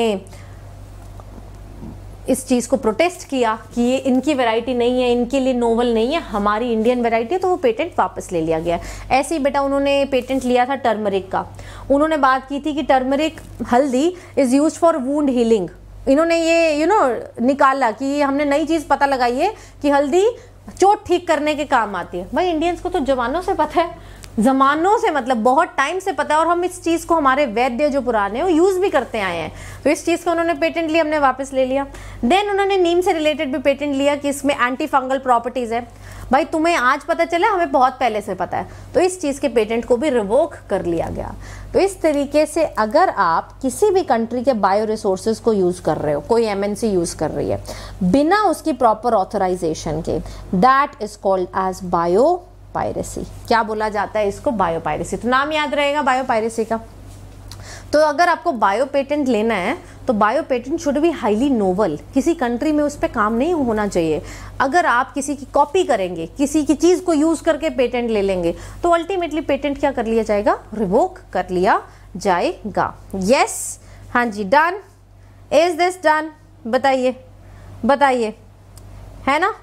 इस चीज़ को प्रोटेस्ट किया कि ये इनकी वैरायटी नहीं है इनके लिए नोवल नहीं है हमारी इंडियन वैरायटी है तो वो पेटेंट वापस ले लिया गया ऐसे ही बेटा उन्होंने पेटेंट लिया था टर्मरिक का उन्होंने बात की थी कि टर्मरिक हल्दी is use for wound healing इन्होंने ये यू you नो know, निकाला कि हमने नई चीज़ पता लगाई है कि हल्दी चोट ठीक करने के काम आती है भाई इंडियंस को तो जवानों से पता है जमानों से मतलब बहुत टाइम से पता है और हम इस चीज़ को हमारे वैद्य जो पुराने हैं वो यूज़ भी करते आए हैं तो इस चीज़ को उन्होंने पेटेंट लिया हमने वापस ले लिया देन उन्होंने नीम से रिलेटेड भी पेटेंट लिया कि इसमें एंटी फंगल प्रॉपर्टीज़ है भाई तुम्हें आज पता चला हमें बहुत पहले से पता है तो इस चीज़ के पेटेंट को भी रिवोक कर लिया गया तो इस तरीके से अगर आप किसी भी कंट्री के बायो रिसोर्सेज को यूज़ कर रहे हो कोई एम यूज़ कर रही है बिना उसकी प्रॉपर ऑथराइजेशन के that is called as bio biopiracy क्या बोला जाता है इसको बायोपायरेसी तो नाम याद रहेगा बायोपायरेसी का तो अगर आपको बायो पेटेंट लेना है तो bio patent should be highly novel किसी कंट्री में उस पर काम नहीं होना चाहिए अगर आप किसी की कॉपी करेंगे किसी की चीज़ को यूज़ करके पेटेंट ले लेंगे तो अल्टीमेटली पेटेंट क्या कर लिया जाएगा रिवोक कर लिया जाएगा यस yes, हाँ जी डन इज दिस डन बताइए बताइए है ना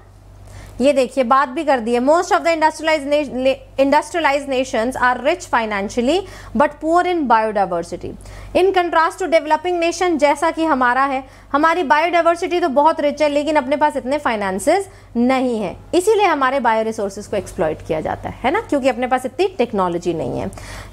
ये देखिए बात भी कर दी है most of the industrialise industrialise nations are rich financially but poor in biodiversity in contrast to developing nation जैसा कि हमारा है हमारी बायोडाइवर्सिटी तो बहुत रिच है लेकिन अपने पास इतने फाइनेंसेस नहीं है इसीलिए हमारे बायो रिसोर्सेज को एक्सप्लॉयट किया जाता है है ना क्योंकि अपने पास इतनी टेक्नोलॉजी नहीं है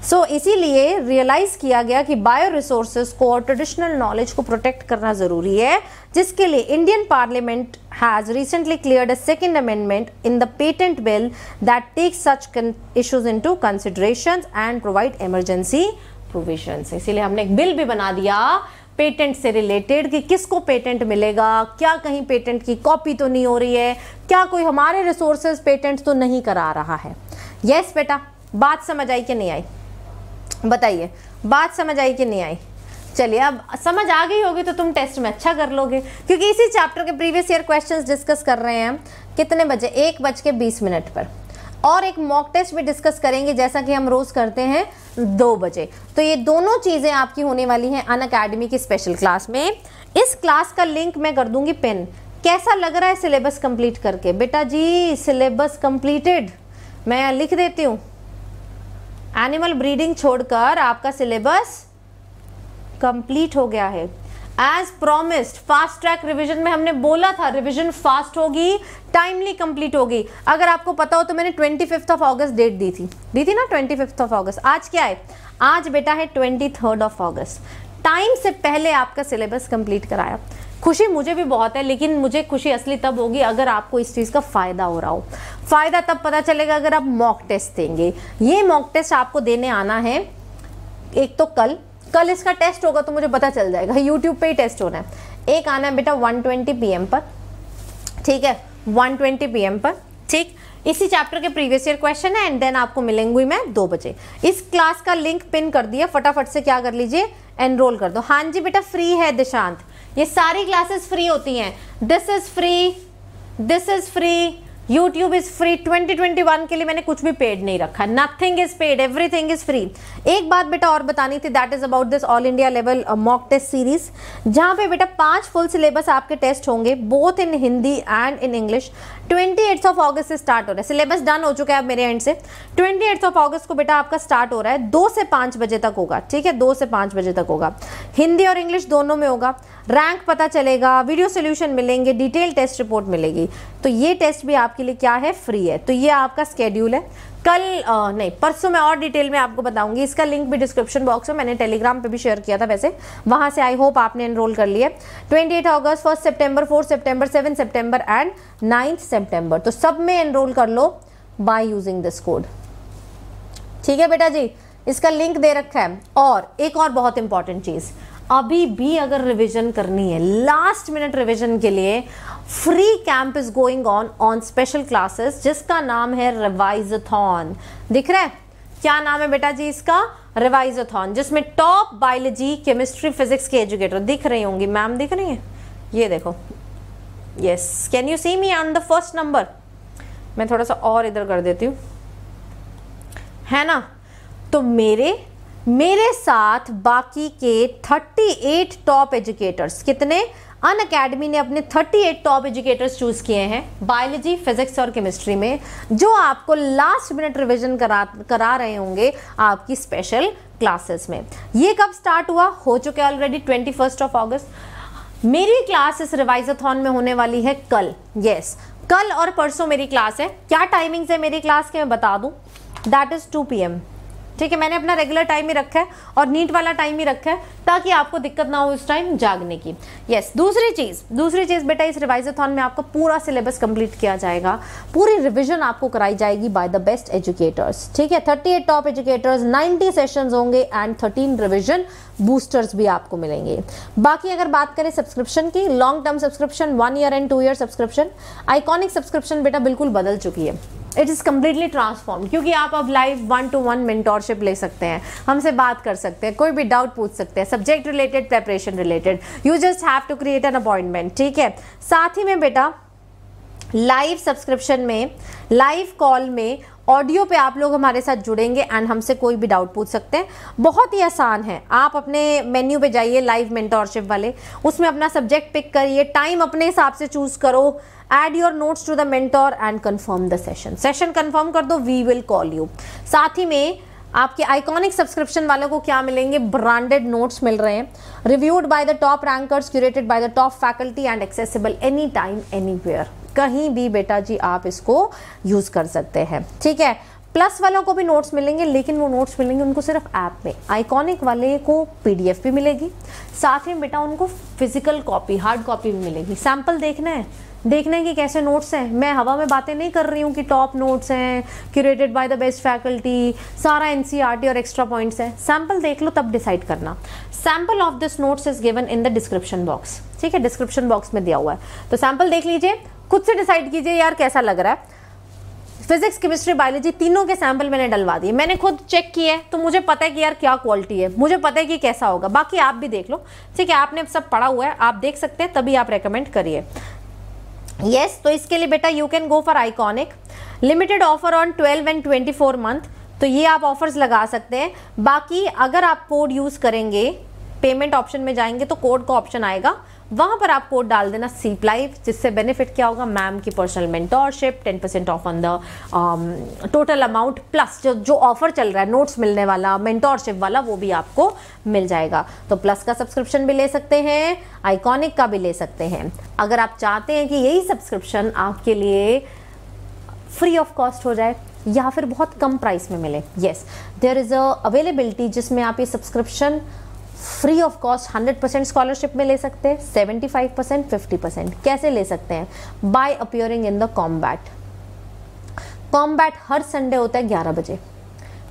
सो so, इसीलिए रियलाइज़ किया गया कि बायो रिसोर्सेज को और ट्रेडिशनल नॉलेज को प्रोटेक्ट करना ज़रूरी है जिसके लिए Indian parliament has recently cleared a second amendment in the patent bill that takes such issues into consideration and provide emergency provision इसीलिए हमने एक बिल भी बना दिया पेटेंट से रिलेटेड कि किसको पेटेंट मिलेगा क्या कहीं पेटेंट की कॉपी तो नहीं हो रही है क्या कोई हमारे रिसोर्सेज पेटेंट तो नहीं करा रहा है यस yes, बेटा बात समझ आई कि नहीं आई बताइए बात समझ आई कि नहीं आई चलिए अब समझ आ गई होगी तो तुम टेस्ट में अच्छा कर लोगे क्योंकि इसी चैप्टर के प्रीवियस ईयर क्वेश्चंस डिस्कस कर रहे हैं कितने बजे एक बज के बीस मिनट पर और एक मॉक टेस्ट भी डिस्कस करेंगे जैसा कि हम रोज़ करते हैं दो बजे तो ये दोनों चीज़ें आपकी होने वाली हैं अन अकेडमी की स्पेशल क्लास में इस क्लास का लिंक मैं कर दूंगी पिन कैसा लग रहा है सिलेबस कंप्लीट करके बेटा जी सिलेबस कंप्लीटेड मैं लिख देती हूँ एनिमल ब्रीडिंग छोड़कर आपका सिलेबस कंप्लीट हो गया है as promised fast track revision में हमने बोला था रिविजन फास्ट होगी टाइमली कंप्लीट होगी अगर आपको पता हो तो मैंने twenty fifth of August date दी थी दी थी ना ट्वेंटी फिफ्थ ऑफ ऑगस्ट आज क्या है आज बेटा है twenty third of August time से पहले आपका सिलेबस कंप्लीट कराया खुशी मुझे भी बहुत है लेकिन मुझे खुशी असली तब होगी अगर आपको इस चीज़ का फ़ायदा हो रहा हो फ़ायदा तब पता चलेगा अगर आप मॉक टेस्ट देंगे ये मॉक टेस्ट आपको देने आना है एक तो कल कल इसका टेस्ट होगा तो मुझे पता चल जाएगा यूट्यूब पे ही टेस्ट होना है एक आना है बेटा 120 ट्वेंटी पर ठीक है 120 ट्वेंटी पर ठीक इसी चैप्टर के प्रीवियस ईयर क्वेश्चन है एंड देन आपको मिलेंगी मैं दो बजे इस क्लास का लिंक पिन कर दिया फटाफट से क्या कर लीजिए एनरोल कर दो हाँ जी बेटा फ्री है दिशांत ये सारी क्लासेस फ्री होती हैं this is free this is free YouTube is free 2021 के लिए मैंने कुछ भी पेड नहीं रखा nothing is paid everything is free एक बात बेटा और बतानी थी that is about this all India level mock test series जहां पे बेटा पांच फुल सिलेबस आपके टेस्ट होंगे both in Hindi and in English twenty eighth of August से स्टार्ट हो रहा है सिलेबस डन हो चुका है अब मेरे एंड से ट्वेंटी एट्थ ऑफ ऑगस्ट को बेटा आपका स्टार्ट हो रहा है दो से पाँच बजे तक होगा ठीक है दो से पाँच बजे तक होगा हिंदी और इंग्लिश दोनों में होगा रैंक पता चलेगा वीडियो सोल्यूशन मिलेंगे डिटेल टेस्ट रिपोर्ट मिलेगी तो ये टेस्ट भी आपके लिए क्या है फ्री है तो ये आपका स्केड्यूल है कल नहीं परसों मैं और डिटेल में आपको बताऊंगी इसका लिंक भी डिस्क्रिप्शन बॉक्स में मैंने टेलीग्राम पे भी शेयर किया था वैसे वहां से आई होप आपने एनरोल कर लिया twenty eight August first September fourth September seven September and ninth September तो सब में एनरोल कर लो बाय यूजिंग दिस कोड ठीक है बेटा जी इसका लिंक दे रखा है और एक और बहुत इंपॉर्टेंट चीज़ अभी भी अगर रिवीजन करनी है लास्ट मिनट रिवीजन के लिए free camp is going on on special classes जिसका नाम है रिवाइजथॉन दिख रहा है क्या नाम है बेटा जी इसका रिवाइजथन जिसमें टॉप बायोलॉजी केमिस्ट्री फिजिक्स के एजुकेटर दिख रही होंगी मैम दिख रही है ये देखो yes can you see me on the first number मैं थोड़ा सा और इधर कर देती हूँ है ना तो मेरे मेरे साथ बाकी के 38 टॉप एजुकेटर्स कितने अन अकेडमी ने अपने 38 टॉप एजुकेटर्स चूज़ किए हैं बायोलॉजी फिजिक्स और केमिस्ट्री में जो आपको लास्ट मिनट रिवीजन करा करा रहे होंगे आपकी स्पेशल क्लासेस में ये कब स्टार्ट हुआ हो चुके already twenty first of August मेरी क्लास इस रिवाइजाथन में होने वाली है कल यस yes, कल और परसों मेरी क्लास है क्या टाइमिंग्स है मेरी क्लास के मैं बता दूँ that is two P M ठीक है मैंने अपना रेगुलर टाइम ही रखा है और नीट वाला टाइम ही रखा है ताकि आपको दिक्कत ना हो उस टाइम जागने की यस दूसरी चीज़ दूसरी चीज़ बेटा इस रिवाइज में आपका पूरा सिलेबस कंप्लीट किया जाएगा पूरी रिविजन आपको कराई जाएगी बाय द बेस्ट एजुकेटर्स ठीक है thirty top educators ninety session होंगे एंड थर्टीन रिविजन बूस्टर्स भी आपको मिलेंगे बाकी अगर बात करें सब्सक्रिप्शन की long term subscription one year and two year subscription iconic subscription बेटा बिल्कुल बदल चुकी है इट इज़ कम्प्लीटली ट्रांसफॉर्म क्योंकि आप अब live one to one mentorship ले सकते हैं हमसे बात कर सकते हैं कोई भी डाउट पूछ सकते हैं subject related preparation related you just have to create an appointment ठीक है साथ ही में बेटा लाइव सब्सक्रिप्शन में लाइव कॉल में ऑडियो पे आप लोग हमारे साथ जुड़ेंगे एंड हमसे कोई भी डाउट पूछ सकते हैं बहुत ही आसान है आप अपने मेन्यू पे जाइए लाइव मेंटोरशिप वाले उसमें अपना सब्जेक्ट पिक करिए टाइम अपने हिसाब से चूज करो add your notes to the mentor and confirm the session session confirm कर दो वी विल कॉल यू साथ ही में आपके आइकॉनिक सब्सक्रिप्शन वालों को क्या मिलेंगे ब्रांडेड नोट्स मिल रहे हैं reviewed by the top rankers curated by the top faculty and accessible any time anywhere कहीं भी बेटा जी आप इसको यूज़ कर सकते हैं ठीक है प्लस वालों को भी नोट्स मिलेंगे लेकिन वो नोट्स मिलेंगे उनको सिर्फ ऐप में आइकॉनिक वाले को पीडीएफ भी मिलेगी साथ ही बेटा उनको फिजिकल कॉपी हार्ड कॉपी भी मिलेगी सैंपल देखना है देखना है कि कैसे नोट्स हैं मैं हवा में बातें नहीं कर रही हूँ कि टॉप नोट्स हैं curated by the best faculty सारा एन e और एक्स्ट्रा पॉइंट्स हैं सैम्पल देख लो तब डिसाइड करना sample of this notes is given in the description box ठीक है डिस्क्रिप्शन बॉक्स में दिया हुआ है तो सैम्पल देख लीजिए खुद से डिसाइड कीजिए यार कैसा लग रहा है फिजिक्स केमिस्ट्री बायोलॉजी तीनों के सैंपल मैंने डलवा दिए मैंने खुद चेक किया है तो मुझे पता है कि यार क्या क्वालिटी है मुझे पता है कि कैसा होगा बाकी आप भी देख लो ठीक है आपने सब पढ़ा हुआ है आप देख सकते हैं तभी आप रेकमेंड करिए यस yes, तो इसके लिए बेटा you can go for iconic limited offer on twelve and twenty four month तो ये आप ऑफर्स लगा सकते हैं बाकी अगर आप कोड यूज़ करेंगे पेमेंट ऑप्शन में जाएंगे तो कोड का ऑप्शन आएगा वहां पर आप कोड डाल देना सीप लाइव जिससे बेनिफिट क्या होगा मैम की personal mentorship ten percent off on the total amount plus जो जो ऑफर चल रहा है नोट्स मिलने वाला मेंटोरशिप वाला वो भी आपको मिल जाएगा तो प्लस का सब्सक्रिप्शन भी ले सकते हैं आइकॉनिक का भी ले सकते हैं अगर आप चाहते हैं कि यही सब्सक्रिप्शन आपके लिए फ्री ऑफ कॉस्ट हो जाए या फिर बहुत कम प्राइस में मिले yes there is a availability जिसमें आप ये subscription free of cost 100 percent scholarship में ले सकते हैं 75 परसेंट फिफ्टी परसेंट कैसे ले सकते हैं by appearing in the combat combat हर संडे होता है ग्यारह बजे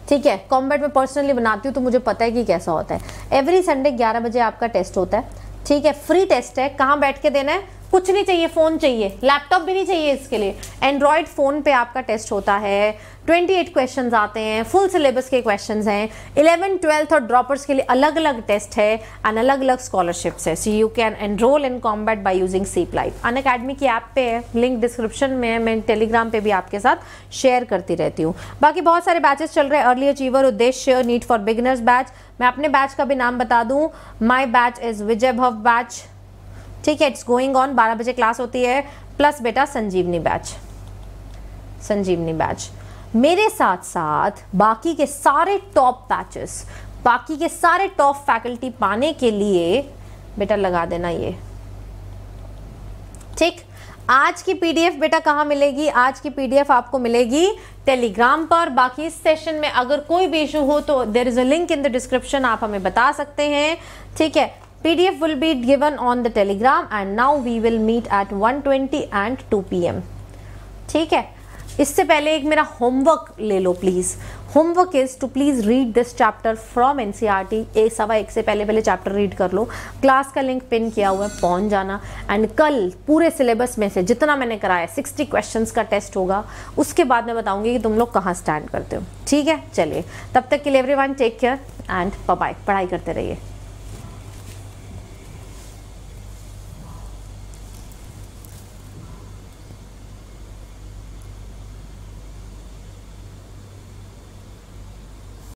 ठीक है कॉम्बैट में पर्सनली बनाती हूँ तो मुझे पता है कि कैसा होता है एवरी संडे ग्यारह बजे आपका टेस्ट होता है ठीक है फ्री टेस्ट है कहाँ बैठ के देना है कुछ नहीं चाहिए फ़ोन चाहिए लैपटॉप भी नहीं चाहिए इसके लिए एंड्रॉयड फ़ोन पे आपका टेस्ट होता है 28 क्वेश्चंस आते हैं फुल सिलेबस के क्वेश्चंस हैं 11, 12th और ड्रॉपर्स के लिए अलग अलग टेस्ट है एंड अलग अलग स्कॉलरशिप्स है see you can enrol in combat by using seep life Unacademy की ऐप पे है लिंक डिस्क्रिप्शन में है मैं टेलीग्राम पे भी आपके साथ शेयर करती रहती हूँ बाकी बहुत सारे बैचेस चल रहे हैं early achiever Uddeshya NEET for beginners batch मैं अपने बैच का भी नाम बता दूँ माई बैच इज़ विजय भव बैच ठीक है इट्स गोइंग ऑन बारह बजे क्लास होती है प्लस बेटा संजीवनी बैच संजीवनी बैच मेरे साथ साथ बाकी के सारे टॉप बैचेस बाकी के सारे टॉप फैकल्टी पाने के लिए बेटा लगा देना ये ठीक आज की पीडीएफ बेटा कहाँ मिलेगी आज की पीडीएफ आपको मिलेगी टेलीग्राम पर बाकी इस सेशन में अगर कोई भी इशू हो तो there is a link in the description आप हमें बता सकते हैं ठीक है PDF will be given on the telegram and now we will meet at 120 and 2 pm. ठीक है इससे पहले एक मेरा होमवर्क ले लो please homework is to please read this chapter from N C R T ए सवा एक से पहले पहले चैप्टर रीड कर लो क्लास का लिंक पिन किया हुआ है पहुंच जाना एंड कल पूरे सिलेबस में से जितना मैंने कराया सिक्सटी क्वेश्चन का टेस्ट होगा उसके बाद मैं बताऊँगी कि तुम लोग कहाँ स्टैंड करते हो ठीक है चलिए तब तक के लिए everyone take care and bye पढ़ाई करते रहिए